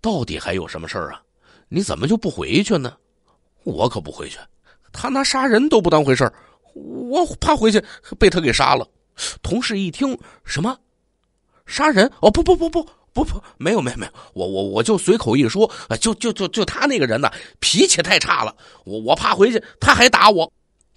到底还有什么事啊？你怎么就不回去呢？我可不回去。他拿杀人都不当回事我怕回去被他给杀了。同事一听什么，杀人？哦，不不不不不不，没有没有没有，我我我就随口一说，就就就就他那个人呢脾气太差了，我我怕回去他还打我。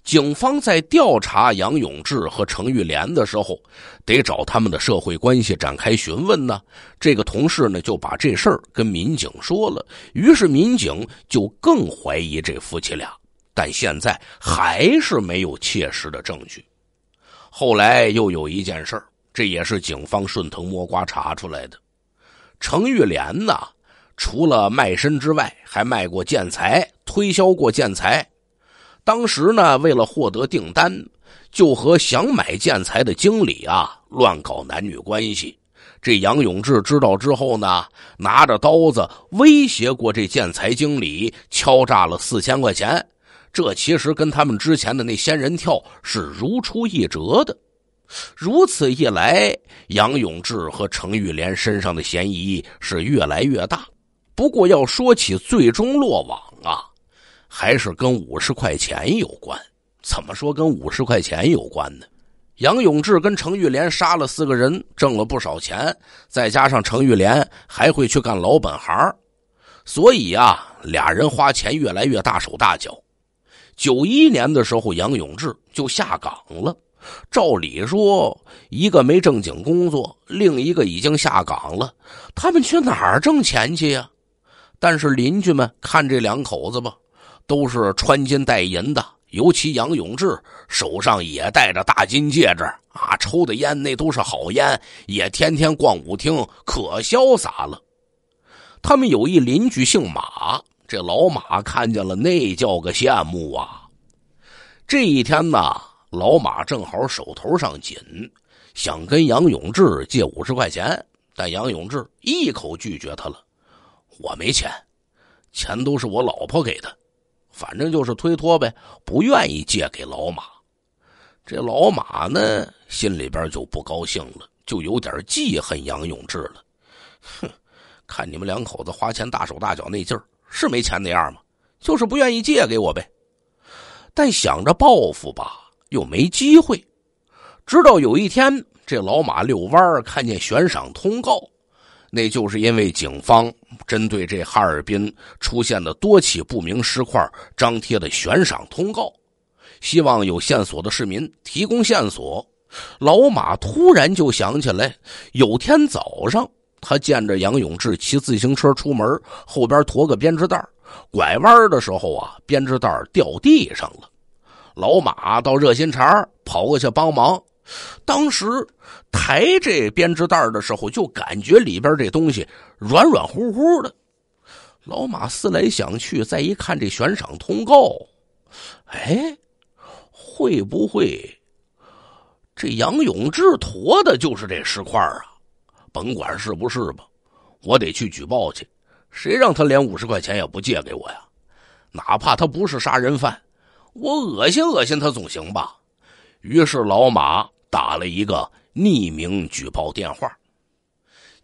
警方在调查杨永志和程玉莲的时候，得找他们的社会关系展开询问呢。这个同事呢就把这事儿跟民警说了，于是民警就更怀疑这夫妻俩。但现在还是没有切实的证据。后来又有一件事儿，这也是警方顺藤摸瓜查出来的。程玉莲呢，除了卖身之外，还卖过建材，推销过建材。当时呢，为了获得订单，就和想买建材的经理啊乱搞男女关系。这杨永志知道之后呢，拿着刀子威胁过这建材经理，敲诈了四千块钱。这其实跟他们之前的那仙人跳是如出一辙的。如此一来，杨永志和程玉莲身上的嫌疑是越来越大。不过要说起最终落网啊。还是跟五十块钱有关，怎么说跟五十块钱有关呢？杨永志跟程玉莲杀了四个人，挣了不少钱，再加上程玉莲还会去干老本行，所以啊，俩人花钱越来越大手大脚。九一年的时候，杨永志就下岗了。照理说，一个没正经工作，另一个已经下岗了，他们去哪儿挣钱去呀？但是邻居们看这两口子吧。都是穿金戴银的，尤其杨永志手上也戴着大金戒指啊，抽的烟那都是好烟，也天天逛舞厅，可潇洒了。他们有一邻居姓马，这老马看见了那叫个羡慕啊。这一天呢，老马正好手头上紧，想跟杨永志借五十块钱，但杨永志一口拒绝他了：“我没钱，钱都是我老婆给的。”反正就是推脱呗，不愿意借给老马。这老马呢，心里边就不高兴了，就有点记恨杨永志了。哼，看你们两口子花钱大手大脚那劲儿，是没钱那样吗？就是不愿意借给我呗。但想着报复吧，又没机会。直到有一天，这老马遛弯儿看见悬赏通告，那就是因为警方。针对这哈尔滨出现的多起不明尸块，张贴的悬赏通告，希望有线索的市民提供线索。老马突然就想起来，有天早上他见着杨永志骑自行车出门，后边驮个编织袋，拐弯的时候啊，编织袋掉地上了。老马倒热心肠，跑过去帮忙。当时抬这编织袋的时候，就感觉里边这东西软软乎乎的。老马思来想去，再一看这悬赏通告，哎，会不会这杨永志驮的就是这石块啊？甭管是不是吧，我得去举报去。谁让他连五十块钱也不借给我呀？哪怕他不是杀人犯，我恶心恶心他总行吧？于是老马。打了一个匿名举报电话，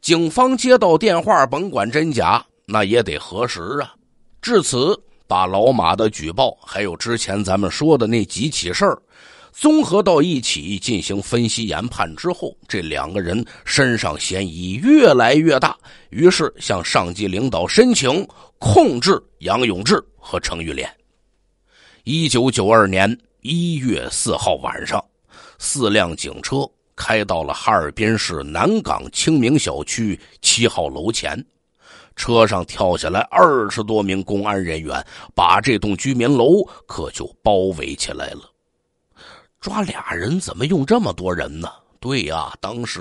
警方接到电话，甭管真假，那也得核实啊。至此，把老马的举报，还有之前咱们说的那几起事儿，综合到一起进行分析研判之后，这两个人身上嫌疑越来越大，于是向上级领导申请控制杨永志和程玉莲。一九九二年一月四号晚上。四辆警车开到了哈尔滨市南岗清明小区七号楼前，车上跳下来二十多名公安人员，把这栋居民楼可就包围起来了。抓俩人怎么用这么多人呢？对呀，当时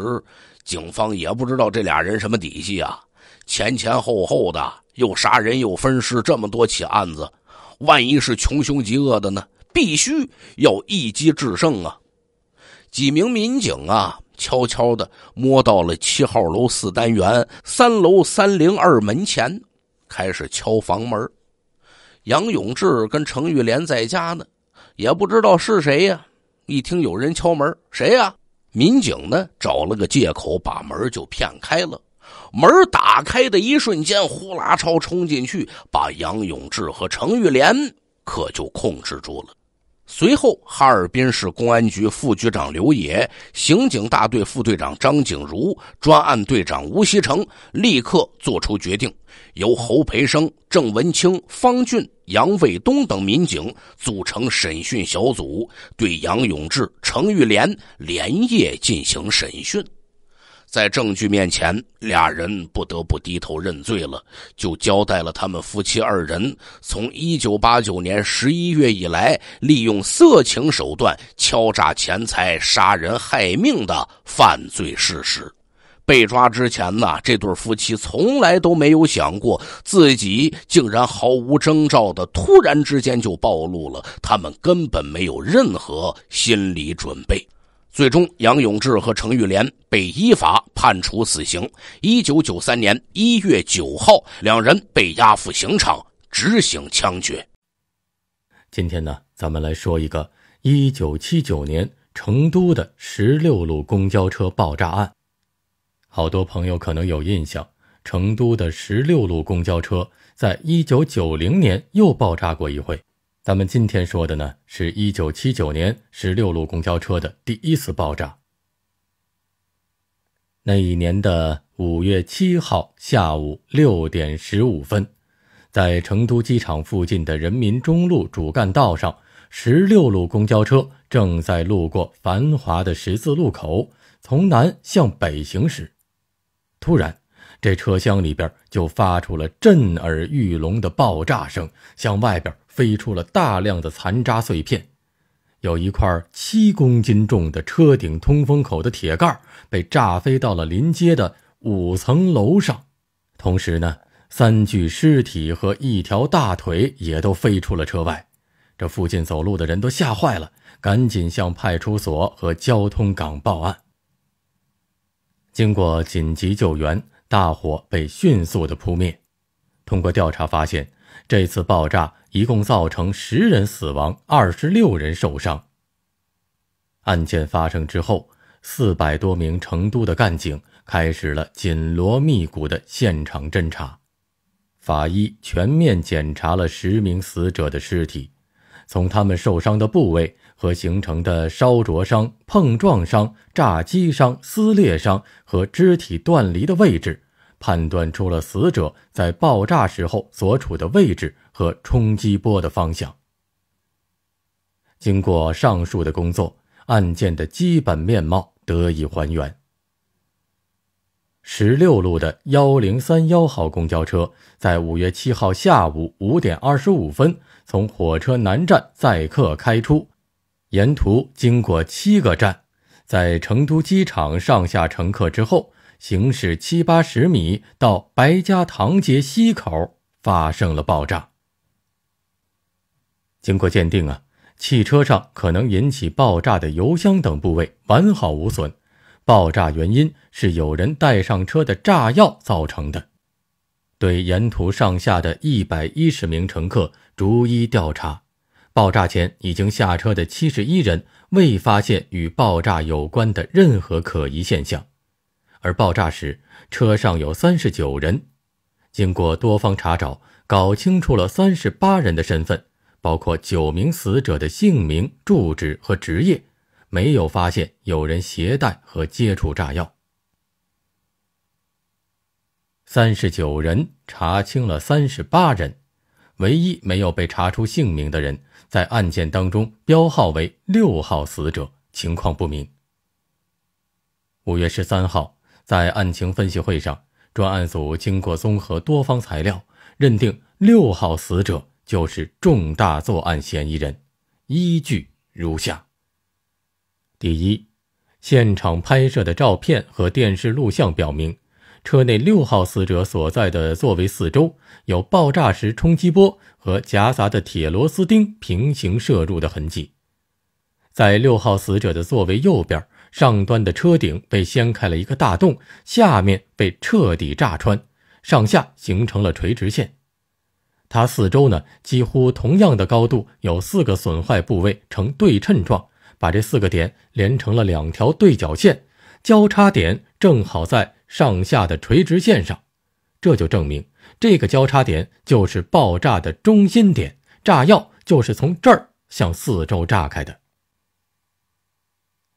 警方也不知道这俩人什么底细啊，前前后后的又杀人又分尸这么多起案子，万一是穷凶极恶的呢？必须要一击制胜啊！几名民警啊，悄悄的摸到了七号楼四单元三楼三零二门前，开始敲房门。杨永志跟程玉莲在家呢，也不知道是谁呀。一听有人敲门，谁呀？民警呢，找了个借口把门就骗开了。门打开的一瞬间，呼啦超冲进去，把杨永志和程玉莲可就控制住了。随后，哈尔滨市公安局副局长刘野、刑警大队副队长张景如、专案队长吴锡成立刻作出决定，由侯培生、郑文清、方俊、杨卫东等民警组成审讯小组，对杨永志、程玉莲连夜进行审讯。在证据面前，俩人不得不低头认罪了，就交代了他们夫妻二人从一九八九年十一月以来，利用色情手段敲诈钱财、杀人害命的犯罪事实。被抓之前呢，这对夫妻从来都没有想过自己竟然毫无征兆的突然之间就暴露了，他们根本没有任何心理准备。最终，杨永志和程玉莲被依法判处死刑。一九九三年一月九号，两人被押赴刑场执行枪决。今天呢，咱们来说一个一九七九年成都的十六路公交车爆炸案。好多朋友可能有印象，成都的十六路公交车在一九九零年又爆炸过一回。咱们今天说的呢，是一九七九年十六路公交车的第一次爆炸。那一年的五月七号下午六点十五分，在成都机场附近的人民中路主干道上，十六路公交车正在路过繁华的十字路口，从南向北行驶，突然，这车厢里边就发出了震耳欲聋的爆炸声，向外边。飞出了大量的残渣碎片，有一块七公斤重的车顶通风口的铁盖被炸飞到了临街的五层楼上，同时呢，三具尸体和一条大腿也都飞出了车外。这附近走路的人都吓坏了，赶紧向派出所和交通岗报案。经过紧急救援，大火被迅速的扑灭。通过调查发现，这次爆炸。一共造成十人死亡，二十六人受伤。案件发生之后，四百多名成都的干警开始了紧锣密鼓的现场侦查。法医全面检查了十名死者的尸体，从他们受伤的部位和形成的烧灼伤、碰撞伤、炸击伤、撕裂伤和肢体断离的位置，判断出了死者在爆炸时候所处的位置。和冲击波的方向。经过上述的工作，案件的基本面貌得以还原。十六路的幺零三幺号公交车在五月七号下午五点二十五分从火车南站载客开出，沿途经过七个站，在成都机场上下乘客之后，行驶七八十米到白家塘街西口发生了爆炸。经过鉴定啊，汽车上可能引起爆炸的油箱等部位完好无损，爆炸原因是有人带上车的炸药造成的。对沿途上下的一百一十名乘客逐一调查，爆炸前已经下车的七十一人未发现与爆炸有关的任何可疑现象，而爆炸时车上有三十九人。经过多方查找，搞清楚了三十八人的身份。包括九名死者的姓名、住址和职业，没有发现有人携带和接触炸药。三十九人查清了三十八人，唯一没有被查出姓名的人在案件当中标号为六号死者，情况不明。五月十三号，在案情分析会上，专案组经过综合多方材料，认定六号死者。就是重大作案嫌疑人，依据如下：第一，现场拍摄的照片和电视录像表明，车内六号死者所在的座位四周有爆炸时冲击波和夹杂的铁螺丝钉平行射入的痕迹；在六号死者的座位右边，上端的车顶被掀开了一个大洞，下面被彻底炸穿，上下形成了垂直线。它四周呢几乎同样的高度有四个损坏部位呈对称状，把这四个点连成了两条对角线，交叉点正好在上下的垂直线上，这就证明这个交叉点就是爆炸的中心点，炸药就是从这儿向四周炸开的。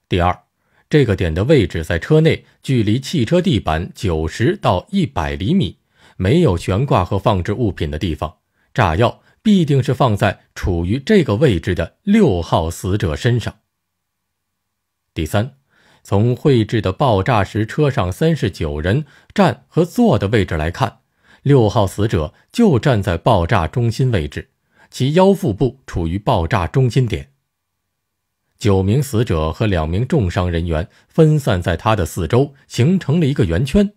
第二，这个点的位置在车内距离汽车地板九十到一百厘米，没有悬挂和放置物品的地方。炸药必定是放在处于这个位置的六号死者身上。第三，从绘制的爆炸时车上三十九人站和坐的位置来看，六号死者就站在爆炸中心位置，其腰腹部处于爆炸中心点。九名死者和两名重伤人员分散在他的四周，形成了一个圆圈。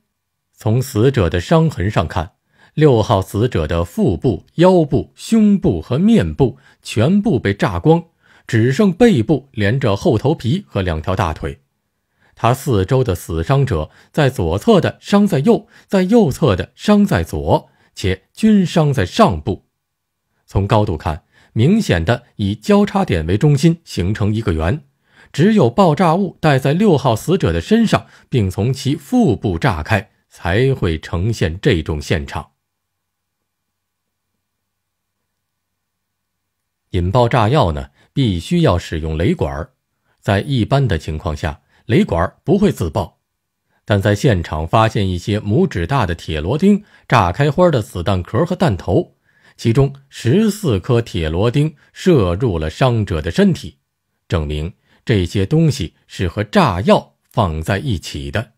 从死者的伤痕上看。六号死者的腹部、腰部、胸部和面部全部被炸光，只剩背部连着后头皮和两条大腿。他四周的死伤者，在左侧的伤在右，在右侧的伤在左，且均伤在上部。从高度看，明显的以交叉点为中心形成一个圆。只有爆炸物带在六号死者的身上，并从其腹部炸开，才会呈现这种现场。引爆炸药呢，必须要使用雷管在一般的情况下，雷管不会自爆，但在现场发现一些拇指大的铁螺钉、炸开花的子弹壳和弹头，其中十四颗铁螺钉射入了伤者的身体，证明这些东西是和炸药放在一起的。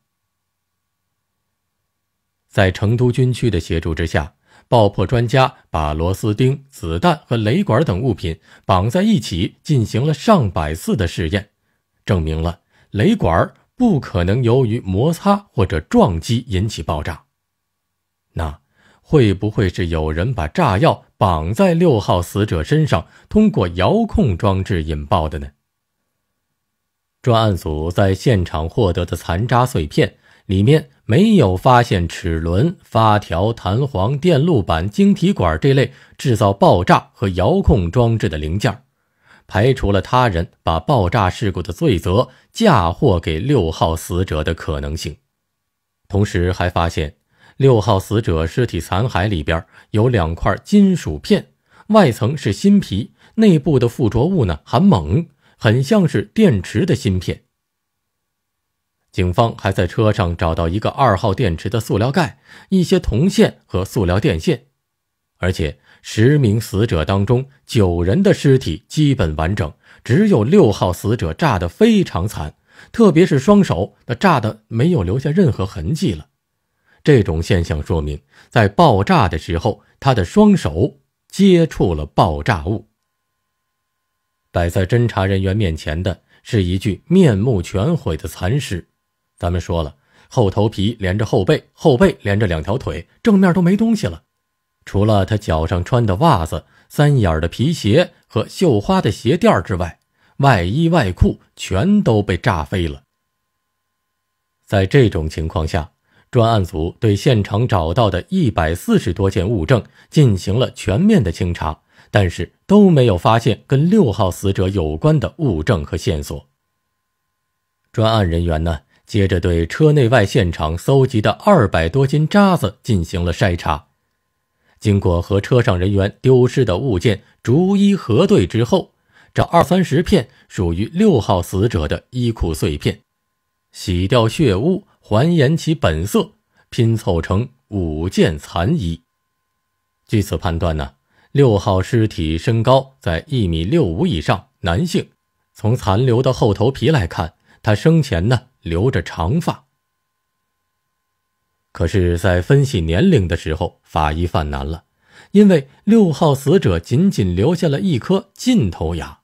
在成都军区的协助之下。爆破专家把螺丝钉、子弹和雷管等物品绑在一起，进行了上百次的试验，证明了雷管不可能由于摩擦或者撞击引起爆炸。那会不会是有人把炸药绑在六号死者身上，通过遥控装置引爆的呢？专案组在现场获得的残渣碎片里面。没有发现齿轮、发条、弹簧、电路板、晶体管这类制造爆炸和遥控装置的零件，排除了他人把爆炸事故的罪责嫁祸给六号死者的可能性。同时还发现，六号死者尸体残骸里边有两块金属片，外层是新皮，内部的附着物呢很猛，很像是电池的芯片。警方还在车上找到一个二号电池的塑料盖、一些铜线和塑料电线，而且十名死者当中九人的尸体基本完整，只有六号死者炸得非常惨，特别是双手，那炸得没有留下任何痕迹了。这种现象说明，在爆炸的时候，他的双手接触了爆炸物。摆在侦查人员面前的是一具面目全毁的残尸。咱们说了，后头皮连着后背，后背连着两条腿，正面都没东西了，除了他脚上穿的袜子、三眼的皮鞋和绣花的鞋垫之外，外衣外裤全都被炸飞了。在这种情况下，专案组对现场找到的一百四十多件物证进行了全面的清查，但是都没有发现跟六号死者有关的物证和线索。专案人员呢？接着对车内外现场搜集的二百多斤渣子进行了筛查，经过和车上人员丢失的物件逐一核对之后，这二三十片属于六号死者的衣裤碎片，洗掉血污，还原其本色，拼凑成五件残衣。据此判断呢，六号尸体身高在一米六五以上，男性。从残留的厚头皮来看，他生前呢。留着长发。可是，在分析年龄的时候，法医犯难了，因为六号死者仅仅留下了一颗尽头牙。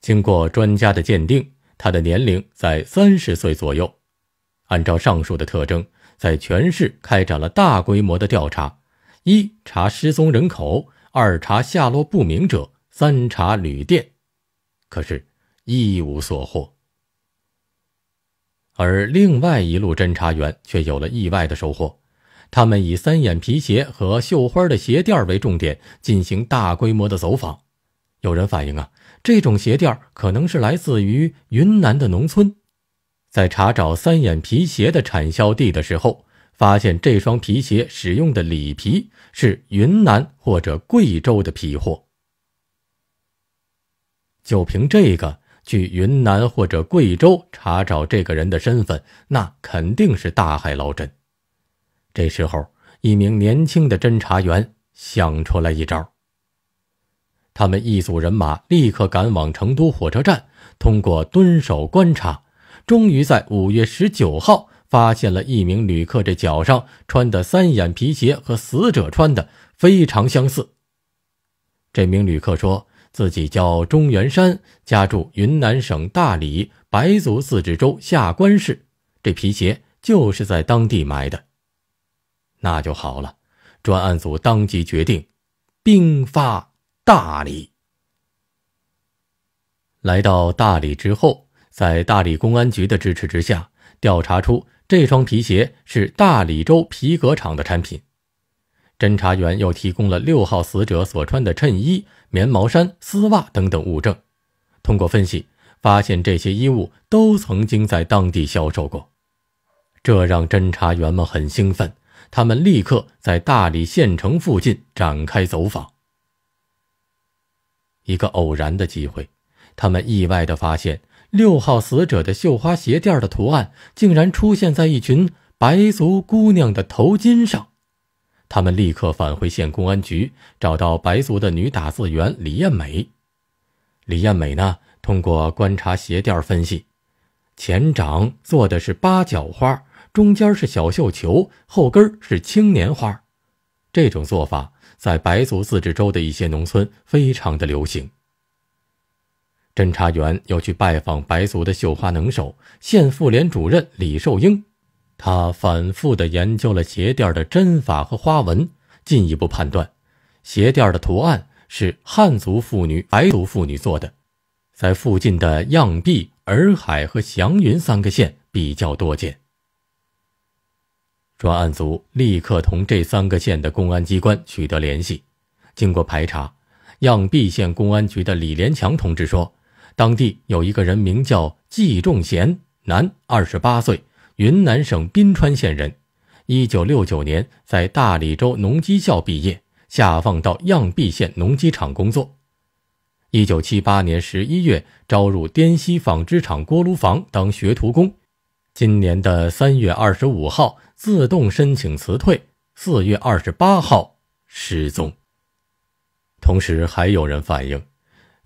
经过专家的鉴定，他的年龄在三十岁左右。按照上述的特征，在全市开展了大规模的调查：一查失踪人口，二查下落不明者，三查旅店。可是，一无所获。而另外一路侦查员却有了意外的收获，他们以三眼皮鞋和绣花的鞋垫为重点进行大规模的走访。有人反映啊，这种鞋垫可能是来自于云南的农村。在查找三眼皮鞋的产销地的时候，发现这双皮鞋使用的里皮是云南或者贵州的皮货。就凭这个。去云南或者贵州查找这个人的身份，那肯定是大海捞针。这时候，一名年轻的侦查员想出来一招。他们一组人马立刻赶往成都火车站，通过蹲守观察，终于在五月十九号发现了一名旅客。这脚上穿的三眼皮鞋和死者穿的非常相似。这名旅客说。自己叫钟元山，家住云南省大理白族自治州下关市，这皮鞋就是在当地买的。那就好了，专案组当即决定兵发大理。来到大理之后，在大理公安局的支持之下，调查出这双皮鞋是大理州皮革厂的产品。侦查员又提供了六号死者所穿的衬衣。棉毛衫、丝袜等等物证，通过分析发现，这些衣物都曾经在当地销售过，这让侦查员们很兴奋。他们立刻在大理县城附近展开走访。一个偶然的机会，他们意外的发现，六号死者的绣花鞋垫的图案，竟然出现在一群白族姑娘的头巾上。他们立刻返回县公安局，找到白族的女打字员李艳美。李艳美呢，通过观察鞋垫分析，前掌做的是八角花，中间是小绣球，后跟是青年花。这种做法在白族自治州的一些农村非常的流行。侦查员又去拜访白族的绣花能手、县妇联主任李寿英。他反复地研究了鞋垫的针法和花纹，进一步判断，鞋垫的图案是汉族妇女、白族妇女做的，在附近的漾濞、洱海和祥云三个县比较多见。专案组立刻同这三个县的公安机关取得联系，经过排查，漾濞县公安局的李连强同志说，当地有一个人名叫季仲贤，男，二十八岁。云南省宾川县人，一九六九年在大理州农机校毕业，下放到漾濞县农机厂工作。一九七八年十一月招入滇西纺织厂锅炉房当学徒工。今年的三月二十五号自动申请辞退，四月二十八号失踪。同时还有人反映，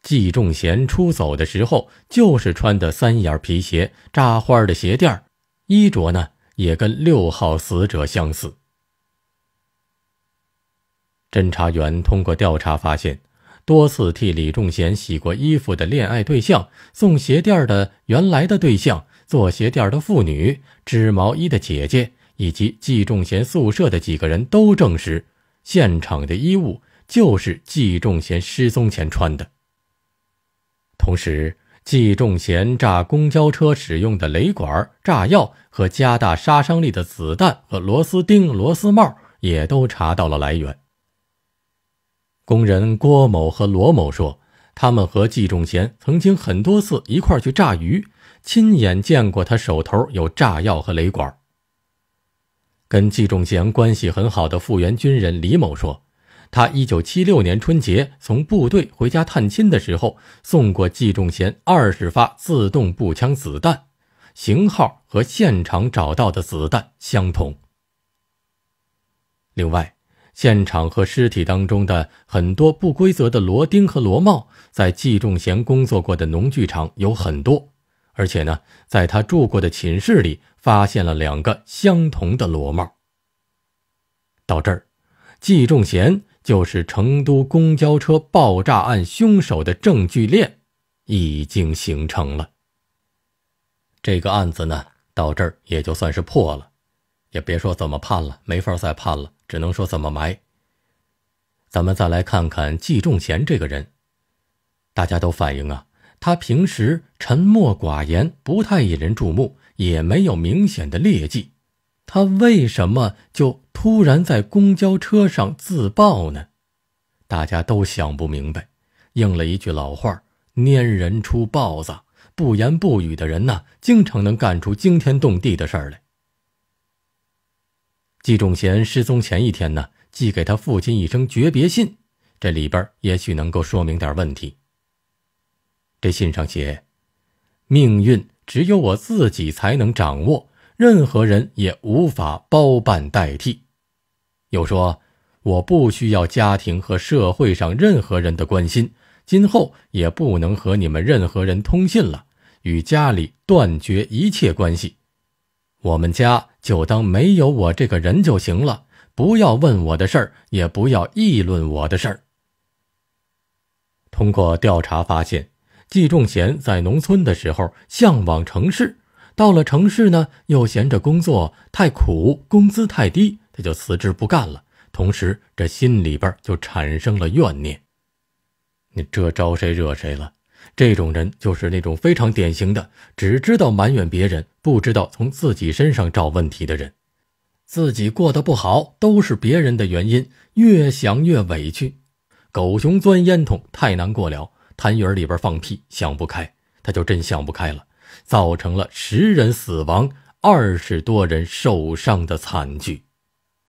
季仲贤出走的时候就是穿的三眼皮鞋，扎花的鞋垫儿。衣着呢，也跟六号死者相似。侦查员通过调查发现，多次替李仲贤洗过衣服的恋爱对象、送鞋垫的原来的对象、做鞋垫的妇女、织毛衣的姐姐，以及季仲贤宿舍的几个人都证实，现场的衣物就是季仲贤失踪前穿的。同时，季仲贤炸公交车使用的雷管、炸药和加大杀伤力的子弹和螺丝钉、螺丝帽也都查到了来源。工人郭某和罗某说，他们和季仲贤曾经很多次一块去炸鱼，亲眼见过他手头有炸药和雷管。跟季仲贤关系很好的复员军人李某说。他一九七六年春节从部队回家探亲的时候，送过季仲贤二十发自动步枪子弹，型号和现场找到的子弹相同。另外，现场和尸体当中的很多不规则的螺钉和螺帽，在季仲贤工作过的农具厂有很多，而且呢，在他住过的寝室里发现了两个相同的螺帽。到这儿，季仲贤。就是成都公交车爆炸案凶手的证据链已经形成了，这个案子呢到这儿也就算是破了，也别说怎么判了，没法再判了，只能说怎么埋。咱们再来看看季仲贤这个人，大家都反映啊，他平时沉默寡言，不太引人注目，也没有明显的劣迹。他为什么就突然在公交车上自爆呢？大家都想不明白。应了一句老话：“粘人出豹子，不言不语的人呢，经常能干出惊天动地的事儿来。”季仲贤失踪前一天呢，寄给他父亲一封诀别信，这里边也许能够说明点问题。这信上写：“命运只有我自己才能掌握。”任何人也无法包办代替。又说：“我不需要家庭和社会上任何人的关心，今后也不能和你们任何人通信了，与家里断绝一切关系。我们家就当没有我这个人就行了，不要问我的事儿，也不要议论我的事儿。”通过调查发现，季仲贤在农村的时候向往城市。到了城市呢，又嫌着工作太苦，工资太低，他就辞职不干了。同时，这心里边就产生了怨念。你这招谁惹谁了？这种人就是那种非常典型的，只知道埋怨别人，不知道从自己身上找问题的人。自己过得不好，都是别人的原因。越想越委屈，狗熊钻烟筒太难过了，痰盂里边放屁想不开，他就真想不开了。造成了十人死亡、二十多人受伤的惨剧。